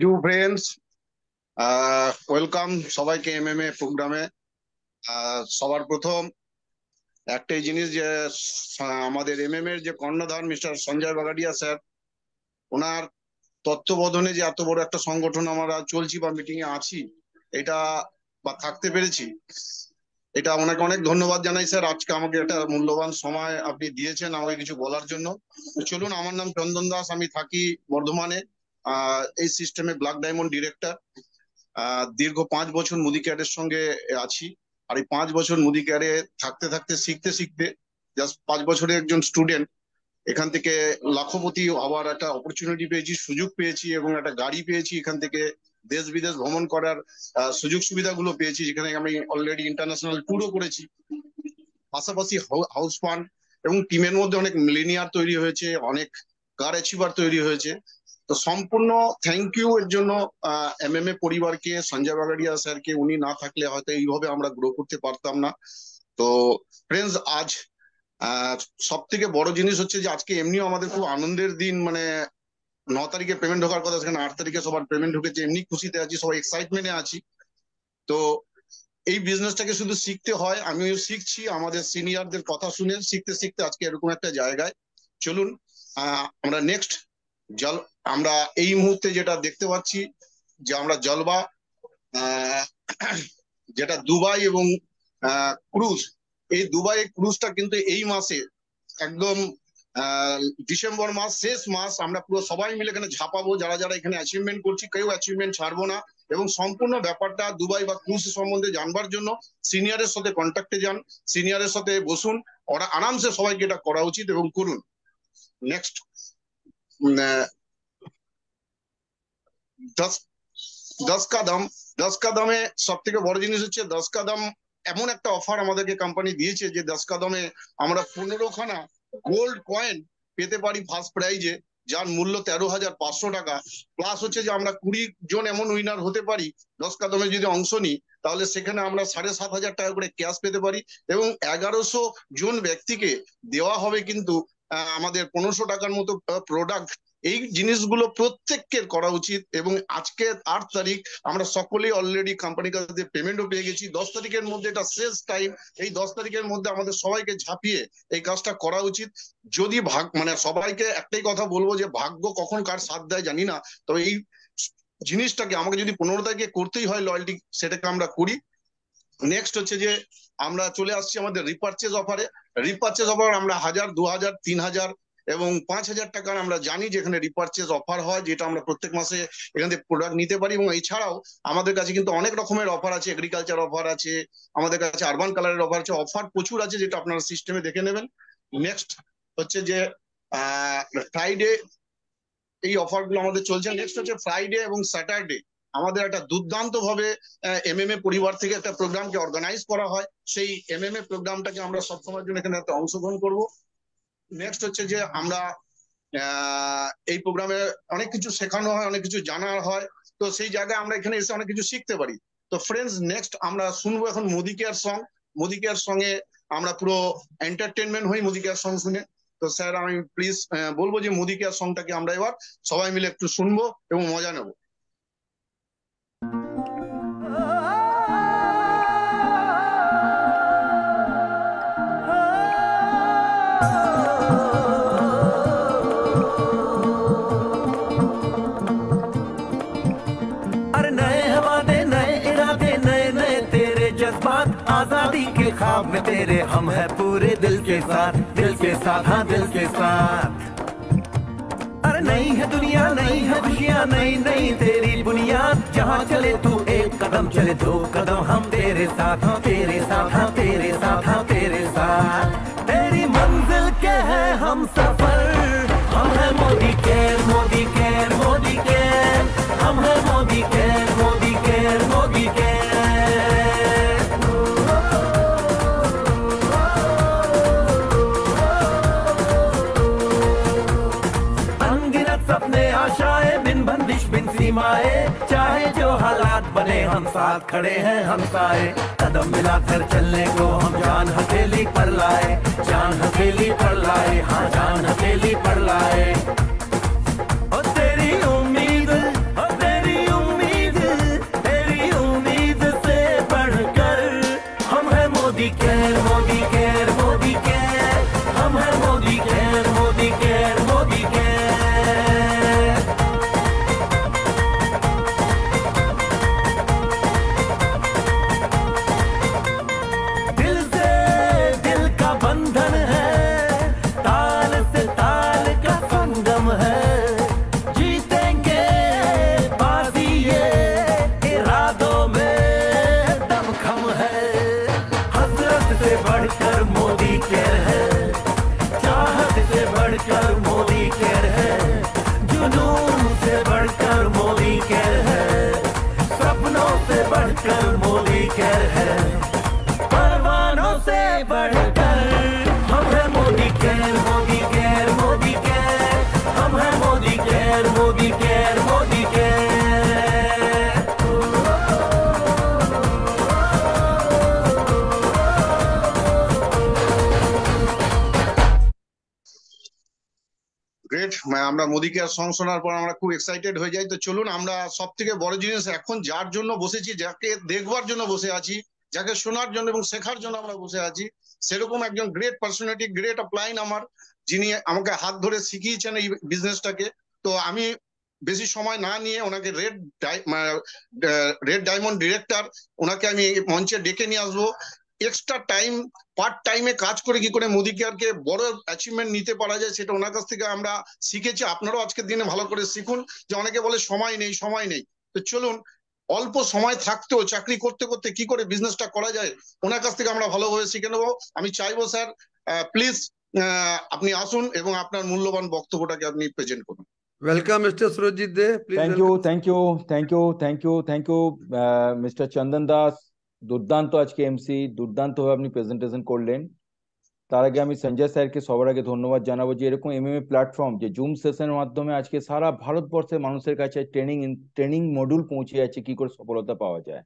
Thank you friends welcome সবাইকে MMA এ প্রোগ্রামে সবার প্রথম একটাই জিনিস যে আমাদের এম এম এর যে কর্ণধার মিস্টার সঞ্জয় বাগাডিয়া স্যার ওনার তত্ত্ববোধনে যে এত বড় একটা সংগঠন আমরা চলছি বা মিটিং এ আছি এটা বা থাকতে পেরেছি এটা ওনাকে অনেক ধন্যবাদ জানাই স্যার আজকে আমাকে একটা মূল্যবান সময় আপনি দিয়েছেন আমাকে কিছু বলার জন্য চলুন আমার নাম চন্দন দাস আমি থাকি বর্ধমানে এই সিস্টেমে ব্ল্যাক ডায়মন্ড ডিরেক্টর দীর্ঘ পাঁচ বছর মুদি ক্যারের সঙ্গে আছি আর এই পাঁচ বছর মুদি ক্যারে থাকতে থাকতে শিখতে শিখতে জাস্ট পাঁচ বছরের একজন স্টুডেন্ট এখান থেকে লাখপতি হওয়ার একটা অপরচুনিটি পেয়েছি সুযোগ পেয়েছি এবং একটা গাড়ি পেয়েছি এখান থেকে দেশ বিদেশ ভ্রমণ করার সুযোগ সুবিধাগুলো পেয়েছি যেখানে আমি অলরেডি ইন্টারন্যাশনাল ট্যুরও করেছি পাশাপাশি হাউস ফান্ড এবং টিমের মধ্যে অনেক মিলিনিয়ার তৈরি হয়েছে অনেক কার অ্যাচিভার তৈরি হয়েছে তো সম্পূর্ণ থ্যাংক ইউ এর জন্য এমএমএ পরিবারকে সঞ্জয় বাগাড়িয়া স্যারকে উনি না থাকলে হয়তো এইভাবে আমরা গ্রো করতে পারতাম না তো ফ্রেন্ডস আজ সব থেকে বড় জিনিস হচ্ছে যে আজকে এমনিও আমাদের খুব আনন্দের দিন মানে ন তারিখে পেমেন্ট ঢোকার কথা সেখানে আট তারিখে সবার পেমেন্ট ঢুকেছে এমনি খুশিতে আছি সবাই এক্সাইটমেন্টে আছি তো এই বিজনেসটাকে শুধু শিখতে হয় আমিও শিখছি আমাদের সিনিয়রদের কথা শুনে শিখতে শিখতে আজকে এরকম একটা জায়গায় চলুন আমরা নেক্সট জল আমরা এই মুহূর্তে যেটা দেখতে পাচ্ছি যে আমরা জলবা যেটা দুবাই এবং ক্রুজ এই দুবাই ক্রুজটা কিন্তু এই মাসে একদম ডিসেম্বর মাস শেষ মাস আমরা পুরো সবাই মিলে এখানে ঝাঁপাবো যারা যারা এখানে অ্যাচিভমেন্ট করছি কেউ অ্যাচিভমেন্ট ছাড়বো না এবং সম্পূর্ণ ব্যাপারটা দুবাই বা ক্রুজ সম্বন্ধে জানবার জন্য সিনিয়রের সাথে কন্ট্যাক্টে যান সিনিয়রের সাথে বসুন ওরা আরামসে সবাইকে এটা করা উচিত এবং করুন নেক্সট দশ দশ কাদম দশ কাদমে সব থেকে বড় জিনিস হচ্ছে দশ কাদম এমন একটা অফার আমাদেরকে কোম্পানি দিয়েছে যে দশ কাদমে আমরা পনেরো খানা গোল্ড কয়েন পেতে পারি ফার্স্ট প্রাইজে যার মূল্য তেরো হাজার পাঁচশো টাকা প্লাস হচ্ছে যে আমরা কুড়ি জন এমন উইনার হতে পারি দশ কাদমে যদি অংশ নিই তাহলে সেখানে আমরা সাড়ে সাত হাজার টাকা করে ক্যাশ পেতে পারি এবং এগারোশো জন ব্যক্তিকে দেওয়া হবে কিন্তু আমাদের পনেরোশো টাকার মতো প্রোডাক্ট এই জিনিসগুলো প্রত্যেকের করা উচিত এবং আজকে আট তারিখ আমরা সকলেই অলরেডি কোম্পানির কাছে পেমেন্টও পেয়ে গেছি দশ তারিখের মধ্যে এটা শেষ টাইম এই দশ তারিখের মধ্যে আমাদের সবাইকে ঝাঁপিয়ে এই কাজটা করা উচিত যদি ভাগ মানে সবাইকে একটাই কথা বলবো যে ভাগ্য কখন কার সাথ দেয় জানি না তবে এই জিনিসটাকে আমাকে যদি পনেরো তারিখে করতেই হয় লয়ালটি সেটাকে আমরা করি নেক্সট হচ্ছে যে আমরা চলে আসছি আমাদের রিপার্চেজ অফারে রিপার্চেজ অফার আমরা হাজার দু হাজার তিন হাজার এবং পাঁচ হাজার টাকার আমরা জানি যেখানে রিপার্চেজ অফার হয় যেটা আমরা প্রত্যেক মাসে এখান থেকে প্রোডাক্ট নিতে পারি এবং এছাড়াও আমাদের কাছে কিন্তু অনেক রকমের অফার আছে এগ্রিকালচার অফার আছে আমাদের কাছে আরবান কালারের অফার আছে অফার প্রচুর আছে যেটা আপনারা সিস্টেমে দেখে নেবেন নেক্সট হচ্ছে যে ফ্রাইডে এই অফারগুলো আমাদের চলছে নেক্সট হচ্ছে ফ্রাইডে এবং স্যাটারডে আমাদের একটা দুর্দান্ত ভাবে এমএমএ পরিবার থেকে একটা প্রোগ্রামকে অর্গানাইজ করা হয় সেই এমএমএ প্রোগ্রামটাকে আমরা সবসময়ের জন্য এখানে একটা অংশগ্রহণ করব নেক্সট হচ্ছে যে আমরা এই প্রোগ্রামে অনেক কিছু শেখানো হয় অনেক কিছু জানার হয় তো সেই জায়গায় আমরা এখানে এসে অনেক কিছু শিখতে পারি তো ফ্রেন্ডস নেক্সট আমরা শুনবো এখন Modi care song Modi care সঙ্গে আমরা পুরো এন্টারটেনমেন্ট হই মোদি কেয়ার সং শুনে তো স্যার আমি প্লিজ বলবো যে মোদি কেয়ার সংটাকে আমরা এবার সবাই মিলে একটু শুনবো এবং মজা নেবো आजादी के में तेरे हम है पूरे दिल के साथ दिल के साथ हाँ दिल के साथ अरे नहीं है दुनिया नहीं है दुनिया नई नई तेरी बुनियाद जहाँ चले तू एक कदम चले दो कदम हम तेरे साथ हम हाँ, तेरे साथ हम हाँ, तेरे साथ हम हाँ, तेरे साथ तेरी मंजिल के है हम सब सीमाए चाहे जो हालात बने हम साथ खड़े हैं हम साए कदम मिलाकर चलने को हम जान हथेली पर लाए जान हथेली पर लाए हाँ जान हथेली पर लाए আমরা মোদীকে আর সং শোনার পর আমরা খুব এক্সাইটেড হয়ে যাই তো চলুন আমরা সব থেকে বড় জিনিস এখন যার জন্য বসেছি যাকে দেখবার জন্য বসে আছি যাকে শোনার জন্য এবং শেখার জন্য আমরা বসে আছি সেরকম একজন গ্রেট পার্সোনালিটি গ্রেট অ্যাপ্লাইন আমার যিনি আমাকে হাত ধরে শিখিয়েছেন এই বিজনেসটাকে তো আমি বেশি সময় না নিয়ে ওনাকে রেড রেড ডায়মন্ড ডিরেক্টর ওনাকে আমি মঞ্চে ডেকে নিয়ে আসবো এক্সট্রা টাইম পার্ট টাইমে কাজ করে কি করে আর কি বড় অ্যাচিভমেন্ট নিতে পারা যায় সেটা ওনার কাছ থেকে আমরা শিখেছি আপনারাও আজকের দিনে ভালো করে শিখুন যে অনেকে বলে সময় নেই সময় নেই তো চলুন অল্প সময় থাকতেও চাকরি করতে করতে কি করে বিজনেসটা করা যায় ওনার কাছ থেকে আমরা ভালোভাবে শিখে নেবো আমি চাইবো স্যার প্লিজ আপনি আসুন এবং আপনার মূল্যবান বক্তব্যটাকে আপনি প্রেজেন্ট করুন Welcome, Mr. Surajit De thank you thank you thank you, thank you, thank you, thank you, uh, Mr. Chandan Das, দুর্দান্ত আজকে এমসি দুর্দান্ত হয়ে আপনি প্রেজেন্টেশন করলেন তার আগে আমি সঞ্জয় স্যারকে সবার আগে ধন্যবাদ জানাবো যে এরকম এমএমএ প্ল্যাটফর্ম যে জুম সেশনের মাধ্যমে আজকে সারা ভারতবর্ষের মানুষের কাছে ট্রেনিং ট্রেনিং মডিউল পৌঁছে যাচ্ছে কি করে সফলতা পাওয়া যায়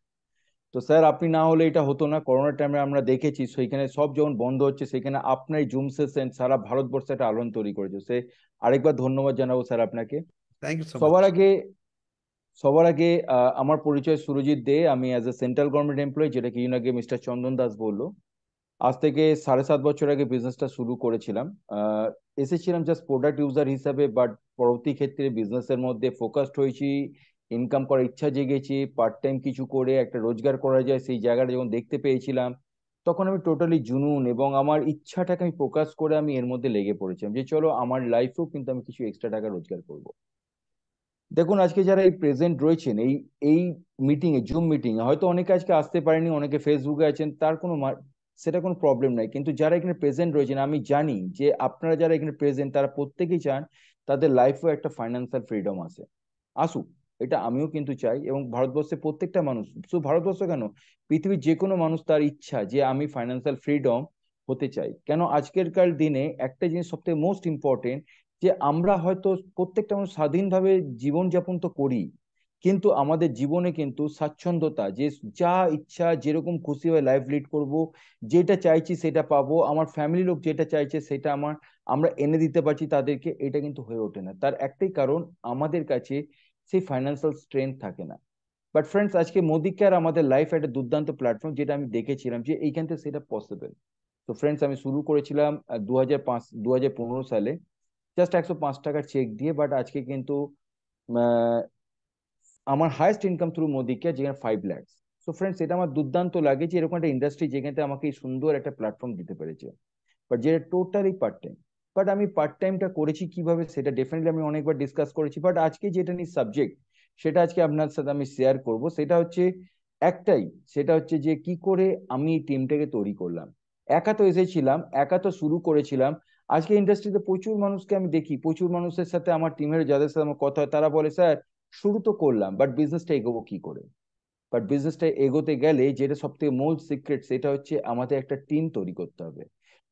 তো স্যার আপনি না হলে এটা হতো না করোনা টাইমে আমরা দেখেছি সেইখানে সব যখন বন্ধ হচ্ছে সেখানে আপনার জুম সেশন সারা ভারতবর্ষে একটা আলোড়ন তৈরি করেছে সে আরেকবার ধন্যবাদ জানাবো স্যার আপনাকে সবার আগে সবার আগে আমার পরিচয় সুরজিৎ দে আমি as a central government employee যেটা কি আগে মিস্টার চন্দন দাস বললো আজ থেকে সাড়ে সাত বছর আগে বিজনেসটা শুরু করেছিলাম এসেছিলাম জাস্ট প্রোডাক্ট ইউজার হিসাবে বাট পরবর্তী ক্ষেত্রে বিজনেসের মধ্যে ফোকাসড হয়েছি ইনকাম করার ইচ্ছা জেগেছি পার্ট টাইম কিছু করে একটা রোজগার করা যায় সেই জায়গাটা যখন দেখতে পেয়েছিলাম তখন আমি টোটালি জুনুন এবং আমার ইচ্ছাটাকে আমি প্রকাশ করে আমি এর মধ্যে লেগে পড়েছিলাম যে চলো আমার লাইফেও কিন্তু আমি কিছু এক্সট্রা টাকা রোজগার করব দেখুন আজকে যারা এই প্রেজেন্ট রয়েছেন এই এই মিটিং এ জুম মিটিং এ হয়তো অনেকে আজকে আসতে পারেনি অনেকে ফেসবুকে আছেন তার কোনো সেটা কোনো প্রবলেম নাই কিন্তু যারা এখানে প্রেজেন্ট রয়েছেন আমি জানি যে আপনারা যারা এখানে প্রেজেন্ট তারা প্রত্যেকেই চান তাদের লাইফেও একটা ফাইন্যান্সিয়াল ফ্রিডম আছে আসুক এটা আমিও কিন্তু চাই এবং ভারতবর্ষের প্রত্যেকটা মানুষ শুধু ভারতবর্ষ কেন পৃথিবীর যে কোনো মানুষ তার ইচ্ছা যে আমি ফাইন্যান্সিয়াল ফ্রিডম হতে চাই কেন আজকেরকার দিনে একটা জিনিস সবথেকে মোস্ট ইম্পর্টেন্ট যে আমরা হয়তো প্রত্যেকটা মানুষ স্বাধীনভাবে জীবনযাপন তো করি কিন্তু আমাদের জীবনে কিন্তু স্বাচ্ছন্দ্যতা যে যা ইচ্ছা যেরকম খুশি হয়ে লাইফ লিড করব যেটা চাইছি সেটা পাবো আমার ফ্যামিলি লোক যেটা চাইছে সেটা আমার আমরা এনে দিতে পারছি তাদেরকে এটা কিন্তু হয়ে ওঠে না তার একটাই কারণ আমাদের কাছে সেই ফাইন্যান্সিয়াল স্ট্রেংথ থাকে না বাট ফ্রেন্ডস আজকে মোদিকে আর আমাদের লাইফ একটা দুর্দান্ত প্ল্যাটফর্ম যেটা আমি দেখেছিলাম যে এইখান থেকে সেটা পসিবল তো ফ্রেন্ডস আমি শুরু করেছিলাম দু হাজার পাঁচ দু হাজার পনেরো সালে জাস্ট একশো পাঁচ টাকার চেক দিয়ে বাট আজকে কিন্তু আমার হায়েস্ট ইনকাম থ্রু মোদিকে যেখানে ফাইভ ল্যাক্স সো ফ্রেন্ডস এটা আমার দুর্দান্ত লাগে যে এরকম একটা ইন্ডাস্ট্রি যেখানে আমাকে এই সুন্দর একটা প্ল্যাটফর্ম দিতে পেরেছে বাট যেটা টোটালি পার্ট টাইম বাট আমি পার্ট টাইমটা করেছি কিভাবে সেটা ডেফিনেটলি আমি অনেকবার ডিসকাস করেছি বাট আজকে যেটা নিয়ে সাবজেক্ট সেটা আজকে আপনার সাথে আমি শেয়ার করব সেটা হচ্ছে একটাই সেটা হচ্ছে যে কি করে আমি এই টিমটাকে তৈরি করলাম একা তো এসেছিলাম একা তো শুরু করেছিলাম আজকে ইন্ডাস্ট্রিতে প্রচুর মানুষকে আমি দেখি প্রচুর মানুষের সাথে আমার টিমের যাদের সাথে আমার কথা হয় তারা বলে স্যার শুরু তো করলাম বাট বিজনেসটা এগোবো কি করে বাট বিজনেসটা এগোতে গেলে যেটা সব থেকে মূল সিক্রেট সেটা হচ্ছে আমাদের একটা টিম তৈরি করতে হবে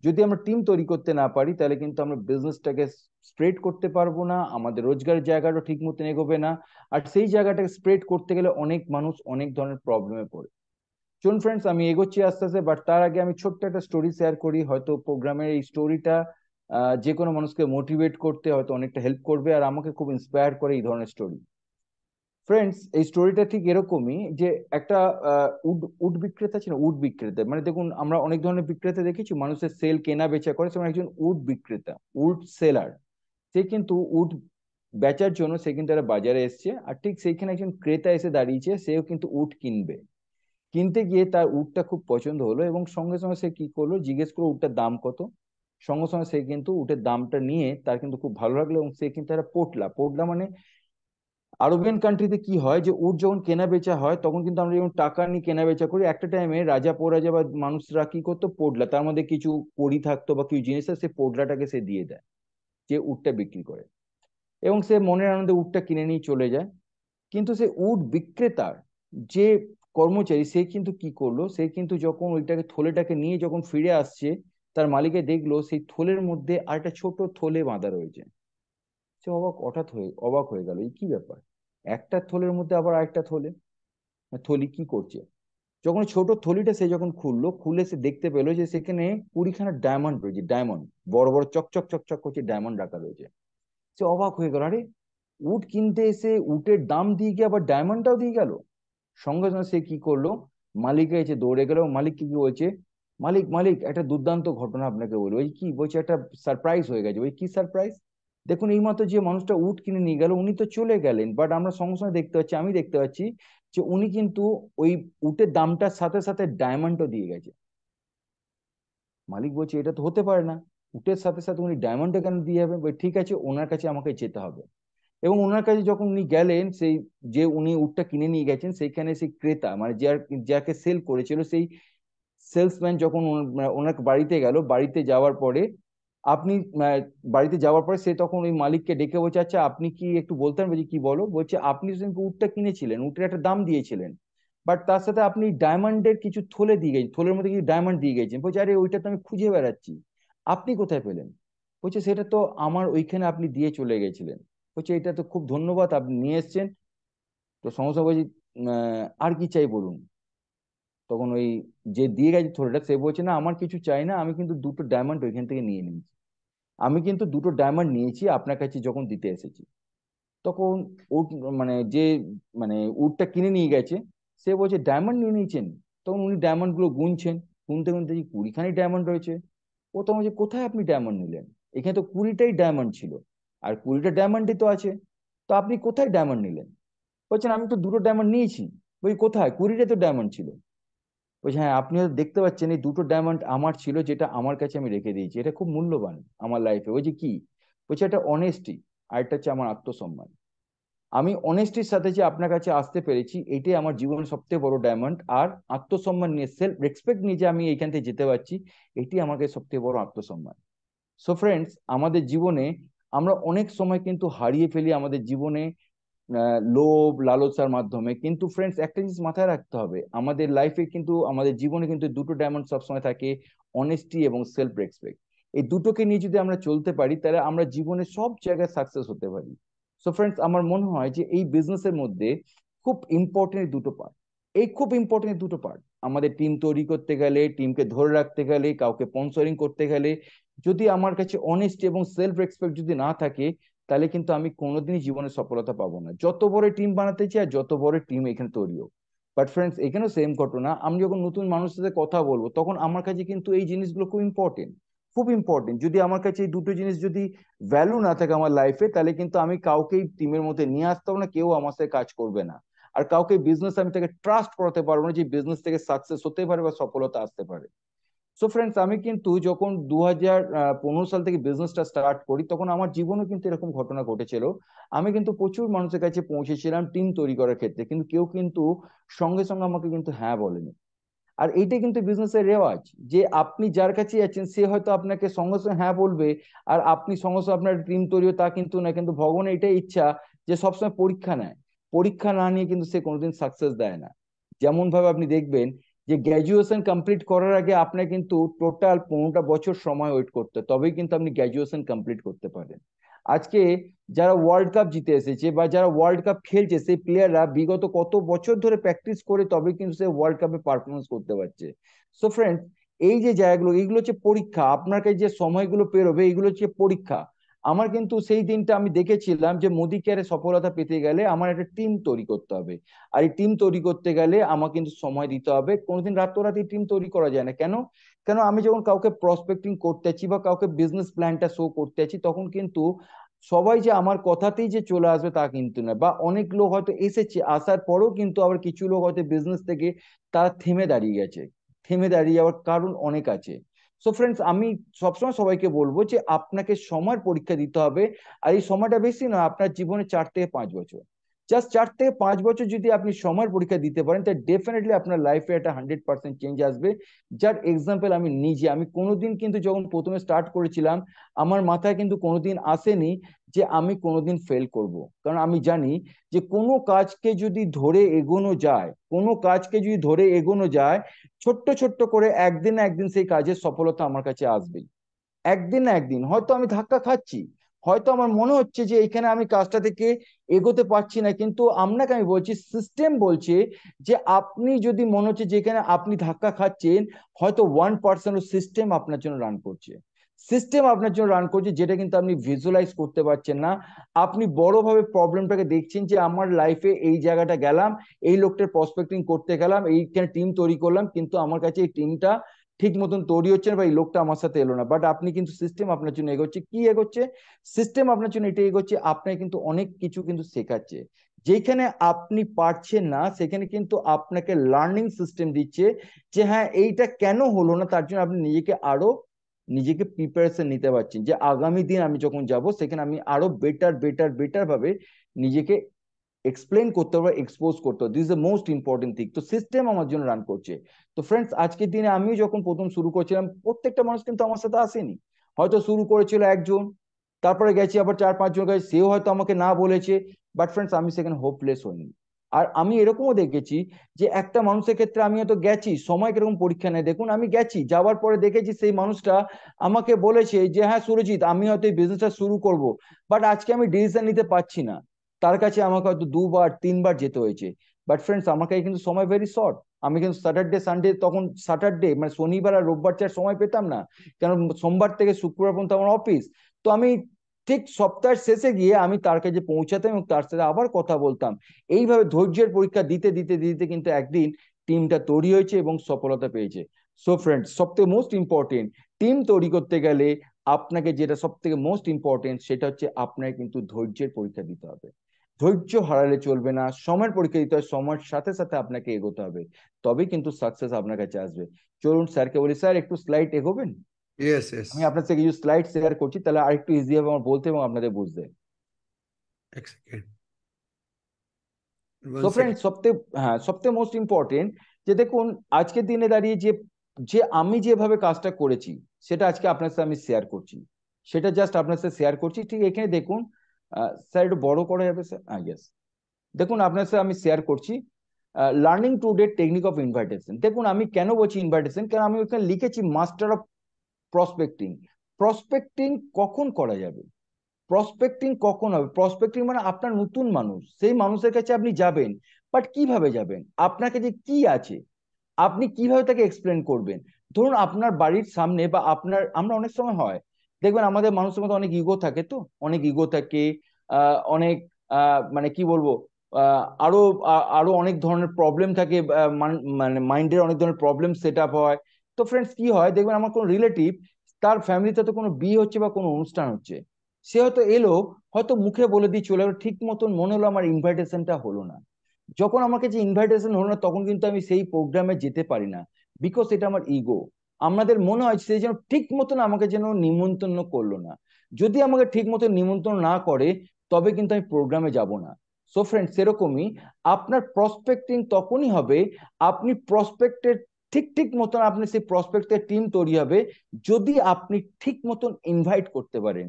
যদি আমরা টিম তৈরি করতে না পারি তাহলে কিন্তু আমরা বিজনেসটাকে স্প্রেড করতে পারবো না আমাদের রোজগারের জায়গাটা ঠিক মতন এগোবে না আর সেই জায়গাটাকে স্প্রেড করতে গেলে অনেক মানুষ অনেক ধরনের প্রবলেমে পড়ে চলুন ফ্রেন্ডস আমি এগোচ্ছি আস্তে আস্তে বাট তার আগে আমি ছোট্ট একটা স্টোরি শেয়ার করি হয়তো প্রোগ্রামের এই স্টোরিটা যে কোনো মানুষকে মোটিভেট করতে হয়তো অনেকটা হেল্প করবে আর আমাকে খুব ইন্সপায়ার করে এই ধরনের স্টোরি ফ্রেন্ডস এই স্টোরিটা ঠিক এরকমই যে একটা উড উড বিক্রেতা ছিল উড বিক্রেতা মানে দেখুন আমরা অনেক ধরনের বিক্রেতা দেখেছি মানুষের সেল কেনা বেচা করে সেমন একজন উড বিক্রেতা উড সেলার সে কিন্তু উড বেচার জন্য সে কিন্তু একটা বাজারে এসছে আর ঠিক সেইখানে একজন ক্রেতা এসে দাঁড়িয়েছে সেও কিন্তু উট কিনবে কিনতে গিয়ে তার উটটা খুব পছন্দ হলো এবং সঙ্গে সঙ্গে সে কি করলো জিজ্ঞেস করলো উটটার দাম কত সঙ্গে সঙ্গে সে কিন্তু উটের দামটা নিয়ে তার কিন্তু খুব ভালো লাগলো এবং সে কিন্তু একটা পোটলা পোটলা মানে আরবিয়ান কান্ট্রিতে কি হয় যে উট যখন কেনা বেচা হয় তখন কিন্তু আমরা যখন টাকা নিয়ে কেনা বেচা করি একটা টাইমে রাজা পোরাজা বা মানুষরা কি করতো পোডলা তার মধ্যে কিছু পড়ি থাকতো বা কিছু জিনিস সে পোডলাটাকে সে দিয়ে দেয় যে উটটা বিক্রি করে এবং সে মনের আনন্দে উটটা কিনে নিয়ে চলে যায় কিন্তু সে উট বিক্রেতার যে কর্মচারী সে কিন্তু কি করলো সে কিন্তু যখন ওইটাকে থলেটাকে নিয়ে যখন ফিরে আসছে তার মালিকে দেখলো সেই থলের মধ্যে আর একটা ছোট থলে বাঁধা রয়েছে সে অবাক হঠাৎ হয়ে অবাক হয়ে গেল এই কি ব্যাপার একটা থলের মধ্যে আবার আরেকটা থলে মানে থলি কি করছে যখন ছোট থলিটা সে যখন খুললো খুলে সে দেখতে পেলো যে সেখানে কুড়িখানা ডায়মন্ড রয়েছে ডায়মন্ড বড় বড় চকচক চকচক করছে ডায়মন্ড রাখা রয়েছে সে অবাক হয়ে গেল আরে উট কিনতে এসে উটের দাম দিয়ে গিয়ে আবার ডায়মন্ডটাও দিয়ে গেল সঙ্গে সঙ্গে সে কি করলো মালিকের এসে দৌড়ে গেল মালিককে কি বলছে মালিক মালিক একটা দুর্দান্ত ঘটনা আপনাকে বলি ওই কি বলছে একটা সারপ্রাইজ হয়ে গেছে ওই কি সারপ্রাইজ দেখুন এই এইমাত্র যে মানুষটা উঠ কিনে নিয়ে গেল উনি তো চলে গেলেন বাট আমরা সঙ্গে সঙ্গে দেখতে পাচ্ছি আমি দেখতে পাচ্ছি যে উনি কিন্তু ওই উটের দামটার সাথে সাথে ডায়মন্ডও দিয়ে গেছে মালিক বলছে এটা তো হতে পারে না উটের সাথে সাথে উনি ডায়মন্ডও কেন দিয়ে যাবেন ঠিক আছে ওনার কাছে আমাকে যেতে হবে এবং ওনার কাছে যখন উনি গেলেন সেই যে উনি উটটা কিনে নিয়ে গেছেন সেইখানে সেই ক্রেতা মানে যার যাকে সেল করেছিল সেই সেলসম্যান যখন মানে ওনার বাড়িতে গেল বাড়িতে যাওয়ার পরে আপনি মানে বাড়িতে যাওয়ার পরে সে তখন ওই মালিককে ডেকে বলছে আচ্ছা আপনি কি একটু বলতেন বলছি কি বলো বলছে আপনি সেদিনকে উটটা কিনেছিলেন উটের একটা দাম দিয়েছিলেন বাট তার সাথে আপনি ডায়মন্ডের কিছু থলে দিয়ে গেছেন থলের মধ্যে কিছু ডায়মন্ড দিয়ে গেছেন বলছে আরে ওইটা তো আমি খুঁজে বেড়াচ্ছি আপনি কোথায় পেলেন বলছে সেটা তো আমার ওইখানে আপনি দিয়ে চলে গেছিলেন বলছে এটা তো খুব ধন্যবাদ আপনি নিয়ে এসছেন তো সমস্যা বলছি আর কি চাই বলুন তখন ওই যে দিয়ে গেছে থোড়াটা সে বলছে না আমার কিছু চাই না আমি কিন্তু দুটো ডায়মন্ড ওইখান থেকে নিয়ে নিয়েছি আমি কিন্তু দুটো ডায়মন্ড নিয়েছি আপনার কাছে যখন দিতে এসেছি তখন উট মানে যে মানে উটটা কিনে নিয়ে গেছে সে বলছে ডায়মন্ড নিয়ে নিয়েছেন তখন উনি ডায়মন্ড গুলো গুনছেন গুনতে গুনতে যে কুড়িখানি ডায়মন্ড রয়েছে ও তখন বলছে কোথায় আপনি ডায়মন্ড নিলেন এখানে তো কুড়িটাই ডায়মন্ড ছিল আর কুড়িটা ডায়মন্ডই তো আছে তো আপনি কোথায় ডায়মন্ড নিলেন বলছেন আমি তো দুটো ডায়মন্ড নিয়েছি ওই কোথায় কুড়িটা তো ডায়মন্ড ছিল বলছে হ্যাঁ আপনিও দেখতে পাচ্ছেন এই দুটো ডায়মন্ড আমার ছিল যেটা আমার কাছে আমি রেখে দিয়েছি এটা খুব মূল্যবান আমার লাইফে ওই যে কি বলছে একটা অনেস্টি আর এটা হচ্ছে আমার আত্মসম্মান আমি অনেস্টির সাথে যে আপনার কাছে আসতে পেরেছি এটাই আমার জীবনের সবথেকে বড় ডায়মন্ড আর আত্মসম্মান নিয়ে সেলফ রেসপেক্ট নিয়ে যে আমি এইখান থেকে যেতে পারছি এটি আমার কাছে সবথেকে বড় আত্মসম্মান সো ফ্রেন্ডস আমাদের জীবনে আমরা অনেক সময় কিন্তু হারিয়ে ফেলি আমাদের জীবনে লোভ লালসার মাধ্যমে কিন্তু ফ্রেন্ডস একটা জিনিস মাথায় রাখতে হবে আমাদের লাইফে কিন্তু আমাদের জীবনে কিন্তু দুটো ডায়মন্ড সবসময় থাকে অনেস্টি এবং সেলফ রেসপেক্ট এই দুটোকে নিয়ে যদি আমরা চলতে পারি তাহলে আমরা জীবনে সব জায়গায় সাকসেস হতে পারি সো ফ্রেন্ডস আমার মনে হয় যে এই বিজনেসের মধ্যে খুব ইম্পর্টেন্ট দুটো পার্ট এই খুব ইম্পর্টেন্ট দুটো পার্ট আমাদের টিম তৈরি করতে গেলে টিমকে ধরে রাখতে গেলে কাউকে স্পন্সরিং করতে গেলে যদি আমার কাছে অনেস্ট এবং সেলফ রেসপেক্ট যদি না থাকে তাহলে কিন্তু আমি কোনোদিনই জীবনে সফলতা পাবো না যত বড় টিম বানাতে চাই আর যত বড় টিম এখানে তৈরি হোক বাট ফ্রেন্ডস এখানেও সেম ঘটনা আমি যখন নতুন মানুষের সাথে কথা বলবো তখন আমার কাছে কিন্তু এই জিনিসগুলো খুব ইম্পর্টেন্ট খুব ইম্পর্টেন্ট যদি আমার কাছে এই দুটো জিনিস যদি ভ্যালু না থাকে আমার লাইফে তাহলে কিন্তু আমি কাউকেই টিমের মধ্যে নিয়ে আসতে হবে না কেউ আমার সাথে কাজ করবে না আর কাউকে বিজনেস আমি তাকে ট্রাস্ট করাতে পারবো না যে বিজনেস থেকে সাকসেস হতে পারে বা সফলতা আসতে পারে সো ফ্রেন্ডস আমি কিন্তু যখন দু সাল থেকে বিজনেসটা স্টার্ট করি তখন আমার জীবনে কিন্তু এরকম ঘটনা ঘটেছিল আমি কিন্তু প্রচুর মানুষের কাছে পৌঁছেছিলাম টিম তৈরি করার ক্ষেত্রে কিন্তু কেউ কিন্তু সঙ্গে সঙ্গে আমাকে কিন্তু হ্যাঁ বলেনি আর এইটা কিন্তু বিজনেসের রেওয়াজ যে আপনি যার কাছে আছেন সে হয়তো আপনাকে সঙ্গে সঙ্গে হ্যাঁ বলবে আর আপনি সঙ্গে সঙ্গে আপনার টিম তৈরি তা কিন্তু না কিন্তু ভগবানের এটাই ইচ্ছা যে সবসময় পরীক্ষা নেয় পরীক্ষা না নিয়ে কিন্তু সে কোনোদিন সাকসেস দেয় না যেমন ভাবে আপনি দেখবেন যে গ্র্যাজুয়েশন কমপ্লিট করার আগে আপনি কিন্তু টোটাল পনেরোটা বছর সময় ওয়েট করতে তবেই কিন্তু আপনি গ্র্যাজুয়েশন কমপ্লিট করতে পারেন আজকে যারা ওয়ার্ল্ড কাপ জিতে এসেছে বা যারা ওয়ার্ল্ড কাপ খেলছে সেই প্লেয়াররা বিগত কত বছর ধরে প্র্যাকটিস করে তবে কিন্তু সে ওয়ার্ল্ড কাপে পারফরমেন্স করতে পারছে সো ফ্রেন্ড এই যে জায়গাগুলো এইগুলো হচ্ছে পরীক্ষা আপনার কাছে যে সময়গুলো পেরোবে এইগুলো হচ্ছে পরীক্ষা আমার কিন্তু সেই দিনটা আমি দেখেছিলাম যে মোদী কেয়ারে সফলতা পেতে গেলে আমার একটা টিম তৈরি করতে হবে আর এই টিম তৈরি করতে গেলে আমার কিন্তু সময় দিতে হবে কোনোদিন রাতোরাতি টিম তৈরি করা যায় না কেন কেন আমি যখন কাউকে প্রসপেক্টিং করতে আছি বা কাউকে বিজনেস প্ল্যানটা শো করতে আছি তখন কিন্তু সবাই যে আমার কথাতেই যে চলে আসবে তা কিন্তু না বা অনেক লোক হয়তো এসেছে আসার পরেও কিন্তু আবার কিছু লোক হয়তো বিজনেস থেকে তারা থেমে দাঁড়িয়ে গেছে থেমে দাঁড়িয়ে যাওয়ার কারণ অনেক আছে সো ফ্রেন্ডস আমি সবসময় সবাইকে বলবো যে আপনাকে সময় পরীক্ষা দিতে হবে আর এই সময়টা বেশি নয় আপনার জীবনে চার থেকে পাঁচ বছর জাস্ট চার থেকে পাঁচ বছর যদি আপনি সময়ের পরীক্ষা দিতে পারেন তাহলে ডেফিনেটলি আপনার লাইফে একটা হান্ড্রেড পার্সেন্ট চেঞ্জ আসবে যার এক্সাম্পল আমি নিজে আমি কোনোদিন কিন্তু যখন প্রথমে স্টার্ট করেছিলাম আমার মাথায় কিন্তু কোনোদিন আসেনি যে আমি কোনোদিন ফেল করব কারণ আমি জানি যে কোনো কাজকে যদি ধরে এগোনো যায় কোনো কাজকে যদি ধরে এগোনো যায় ছোট্ট ছোট্ট করে একদিন একদিন সেই কাজের সফলতা আমার কাছে আসবেই একদিন একদিন হয়তো আমি ধাক্কা খাচ্ছি হয়তো আমার মনে হচ্ছে যে এখানে আমি কাজটা থেকে এগোতে পারছি না কিন্তু আপনাকে আমি বলছি সিস্টেম বলছে যে আপনি যদি মনে হচ্ছে যেখানে আপনি ধাক্কা খাচ্ছেন হয়তো ওয়ান পার্সেন্ট সিস্টেম আপনার জন্য রান করছে সিস্টেম আপনার জন্য রান করছে যেটা কিন্তু আপনি ভিজুয়ালাইজ করতে পারছেন না আপনি বড়ভাবে প্রবলেমটাকে দেখছেন যে আমার লাইফে এই জায়গাটা গেলাম এই লোকটার প্রসপেক্টিং করতে গেলাম এইখানে টিম তৈরি করলাম কিন্তু আমার কাছে এই টিমটা ঠিক মতন তৈরি হচ্ছে না বা এই লোকটা আমার সাথে এলো না বাট আপনি কিন্তু সিস্টেম আপনার জন্য এগোচ্ছে কি এগোচ্ছে সিস্টেম আপনার জন্য এটা এগোচ্ছে আপনাকে কিন্তু অনেক কিছু কিন্তু শেখাচ্ছে যেখানে আপনি পারছেন না সেখানে কিন্তু আপনাকে লার্নিং সিস্টেম দিচ্ছে যে হ্যাঁ এইটা কেন হলো না তার জন্য আপনি নিজেকে আরো নিজেকে প্রিপারেশন নিতে পারছেন যে আগামী দিন আমি যখন যাব সেখানে আমি আরো বেটার বেটার বেটার ভাবে নিজেকে এক্সপ্লেন করতে হবে এক্সপোজ করতে হবে this a most important thing তো সিস্টেম আমার জন্য রান করছে তো ফ্রেন্ডস আজকের দিনে আমি যখন প্রথম শুরু করছিলাম প্রত্যেকটা মানুষ কিন্তু আমার সাথে আসেনি হয়তো শুরু করেছিল একজন তারপরে গেছি আবার চার পাঁচজন গেছে সেও হয়তো আমাকে না বলেছে বাট ফ্রেন্ডস আমি সেখানে হোপলেস হইনি আর আমি এরকমও দেখেছি যে একটা মানুষের ক্ষেত্রে আমি হয়তো গেছি সময় কিরকম পরীক্ষা নেয় দেখুন আমি গেছি যাওয়ার পরে দেখেছি সেই মানুষটা আমাকে বলেছে যে হ্যাঁ সুরজিৎ আমি হয়তো এই বিজনেসটা শুরু করব বাট আজকে আমি ডিসিশন নিতে পারছি না তার কাছে আমাকে হয়তো দুবার তিনবার যেতে হয়েছে বাট ফ্রেন্ডস আমার কাছে কিন্তু সময় ভেরি শর্ট আমি কিন্তু স্যাটারডে সানডে তখন স্যাটারডে মানে শনিবার আর রোববার চার সময় পেতাম না কেন সোমবার থেকে শুক্রবার পর্যন্ত আমার অফিস তো আমি ঠিক সপ্তাহের শেষে গিয়ে আমি তার কাছে পৌঁছাতাম এবং তার সাথে আবার কথা বলতাম এইভাবে ধৈর্যের পরীক্ষা দিতে দিতে দিতে কিন্তু একদিন টিমটা তৈরি হয়েছে এবং সফলতা পেয়েছে সো ফ্রেন্ডস সবথেকে মোস্ট ইম্পর্টেন্ট টিম তৈরি করতে গেলে আপনাকে যেটা সব থেকে মোস্ট ইম্পর্টেন্ট সেটা হচ্ছে আপনাকে কিন্তু ধৈর্যের পরীক্ষা দিতে হবে ধৈর্য হারালে চলবে না সময়ের পরীক্ষা দিতে হবে সময়ের সাথে সাথে আপনাকে এগোতে হবে তবে কিন্তু সাকসেস আপনার কাছে আসবে চলুন স্যারকে বলি স্যার একটু স্লাইড এগোবেন ইয়েস ইয়েস আমি আপনার সাথে কিছু স্লাইড শেয়ার করছি তাহলে আরেকটু ইজি হবে আমার বলতে এবং আপনাদের বুঝতে এক সেকেন্ড সো ফ্রেন্ড সবথেকে হ্যাঁ সবথেকে মোস্ট ইম্পর্টেন্ট যে দেখুন আজকের দিনে দাঁড়িয়ে যে যে আমি যেভাবে কাজটা করেছি সেটা আজকে আপনার সাথে আমি শেয়ার করছি সেটা জাস্ট আপনার সাথে শেয়ার করছি ঠিক এখানে দেখুন স্যার একটু বড় করা যাবে স্যার ইয়েস দেখুন আপনার সাথে আমি শেয়ার করছি learning today technique of invitation দেখুন আমি কেন বলছি ইনভাইটেশন কারণ আমি ওখানে লিখেছি মাস্টার অফ প্রসপেক্টিং প্রসপেক্টিং কখন করা যাবে প্রসপেক্টিং কখন হবে প্রসপেক্টিং মানে আপনার নতুন মানুষ সেই মানুষের কাছে আপনি যাবেন বাট কিভাবে যাবেন আপনার কাছে কি আছে আপনি কিভাবে তাকে এক্সপ্লেন করবেন ধরুন আপনার বাড়ির সামনে বা আপনার আমরা অনেক সময় হয় দেখবেন আমাদের মানুষের মধ্যে অনেক ইগো থাকে তো অনেক ইগো থাকে অনেক মানে কি বলবো আরো আরো অনেক ধরনের প্রবলেম থাকে মানে মাইন্ডের অনেক ধরনের প্রবলেম সেট আপ হয় তো ফ্রেন্ডস কি হয় দেখবেন আমার কোনো রিলেটিভ তার ফ্যামিলিতে তো কোনো বিয়ে হচ্ছে বা কোনো অনুষ্ঠান হচ্ছে সে হয়তো এলো হয়তো মুখে বলে দিয়ে চলে গেলো ঠিক মতন মনে হলো আমার ইনভাইটেশনটা হলো না যখন আমাকে যে ইনভাইটেশন হলো না তখন কিন্তু আমি সেই প্রোগ্রামে যেতে পারি না বিকজ এটা আমার ইগো আমাদের মনে হয় সে যেন ঠিক মতন আমাকে যেন নিমন্ত্রণ করলো না যদি আমাকে ঠিক মতো নিমন্ত্রণ না করে তবে কিন্তু আমি প্রোগ্রামে যাব না সো ফ্রেন্ড সেরকমই আপনার প্রসপেক্টিং তখনই হবে আপনি প্রসপেক্টের ঠিক ঠিক মতন আপনি সেই প্রসপেক্টের টিম তৈরি হবে যদি আপনি ঠিক মতন ইনভাইট করতে পারেন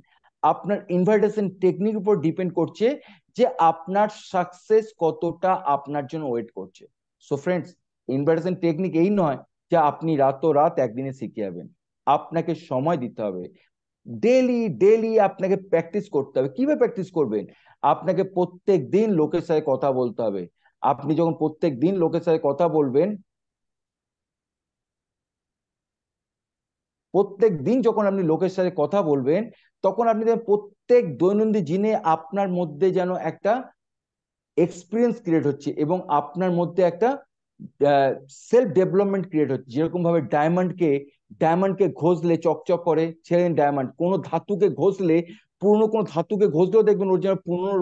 আপনার ইনভাইটেশন টেকনিক উপর ডিপেন্ড করছে যে আপনার সাকসেস কতটা আপনার জন্য ওয়েট করছে সো ফ্রেন্ডস ইনভাইটেশন টেকনিক এই নয় যে আপনি রাতো রাত একদিনে শিখে যাবেন আপনাকে সময় দিতে হবে ডেলি ডেলি আপনাকে প্র্যাকটিস করতে হবে কিভাবে প্র্যাকটিস করবেন আপনাকে প্রত্যেক দিন লোকের সাথে কথা বলতে হবে আপনি যখন প্রত্যেক দিন লোকের সাথে কথা বলবেন প্রত্যেক দিন যখন আপনি লোকের সাথে কথা বলবেন তখন আপনি প্রত্যেক দৈনন্দিন জিনে আপনার মধ্যে যেন একটা এক্সপিরিয়েন্স ক্রিয়েট হচ্ছে এবং আপনার মধ্যে একটা সেলফ ডেভেলপমেন্ট ক্রিয়েট হচ্ছে যেরকম ভাবে ডায়মন্ডকে ডায়মন্ডকে ঘষলে চকচক করে ছেড়ে ডায়মন্ড কোনো ধাতুকে ঘষলে পুরনো কোনো ধাতুকে ঘষলেও দেখবেন ওর যেন পুরনো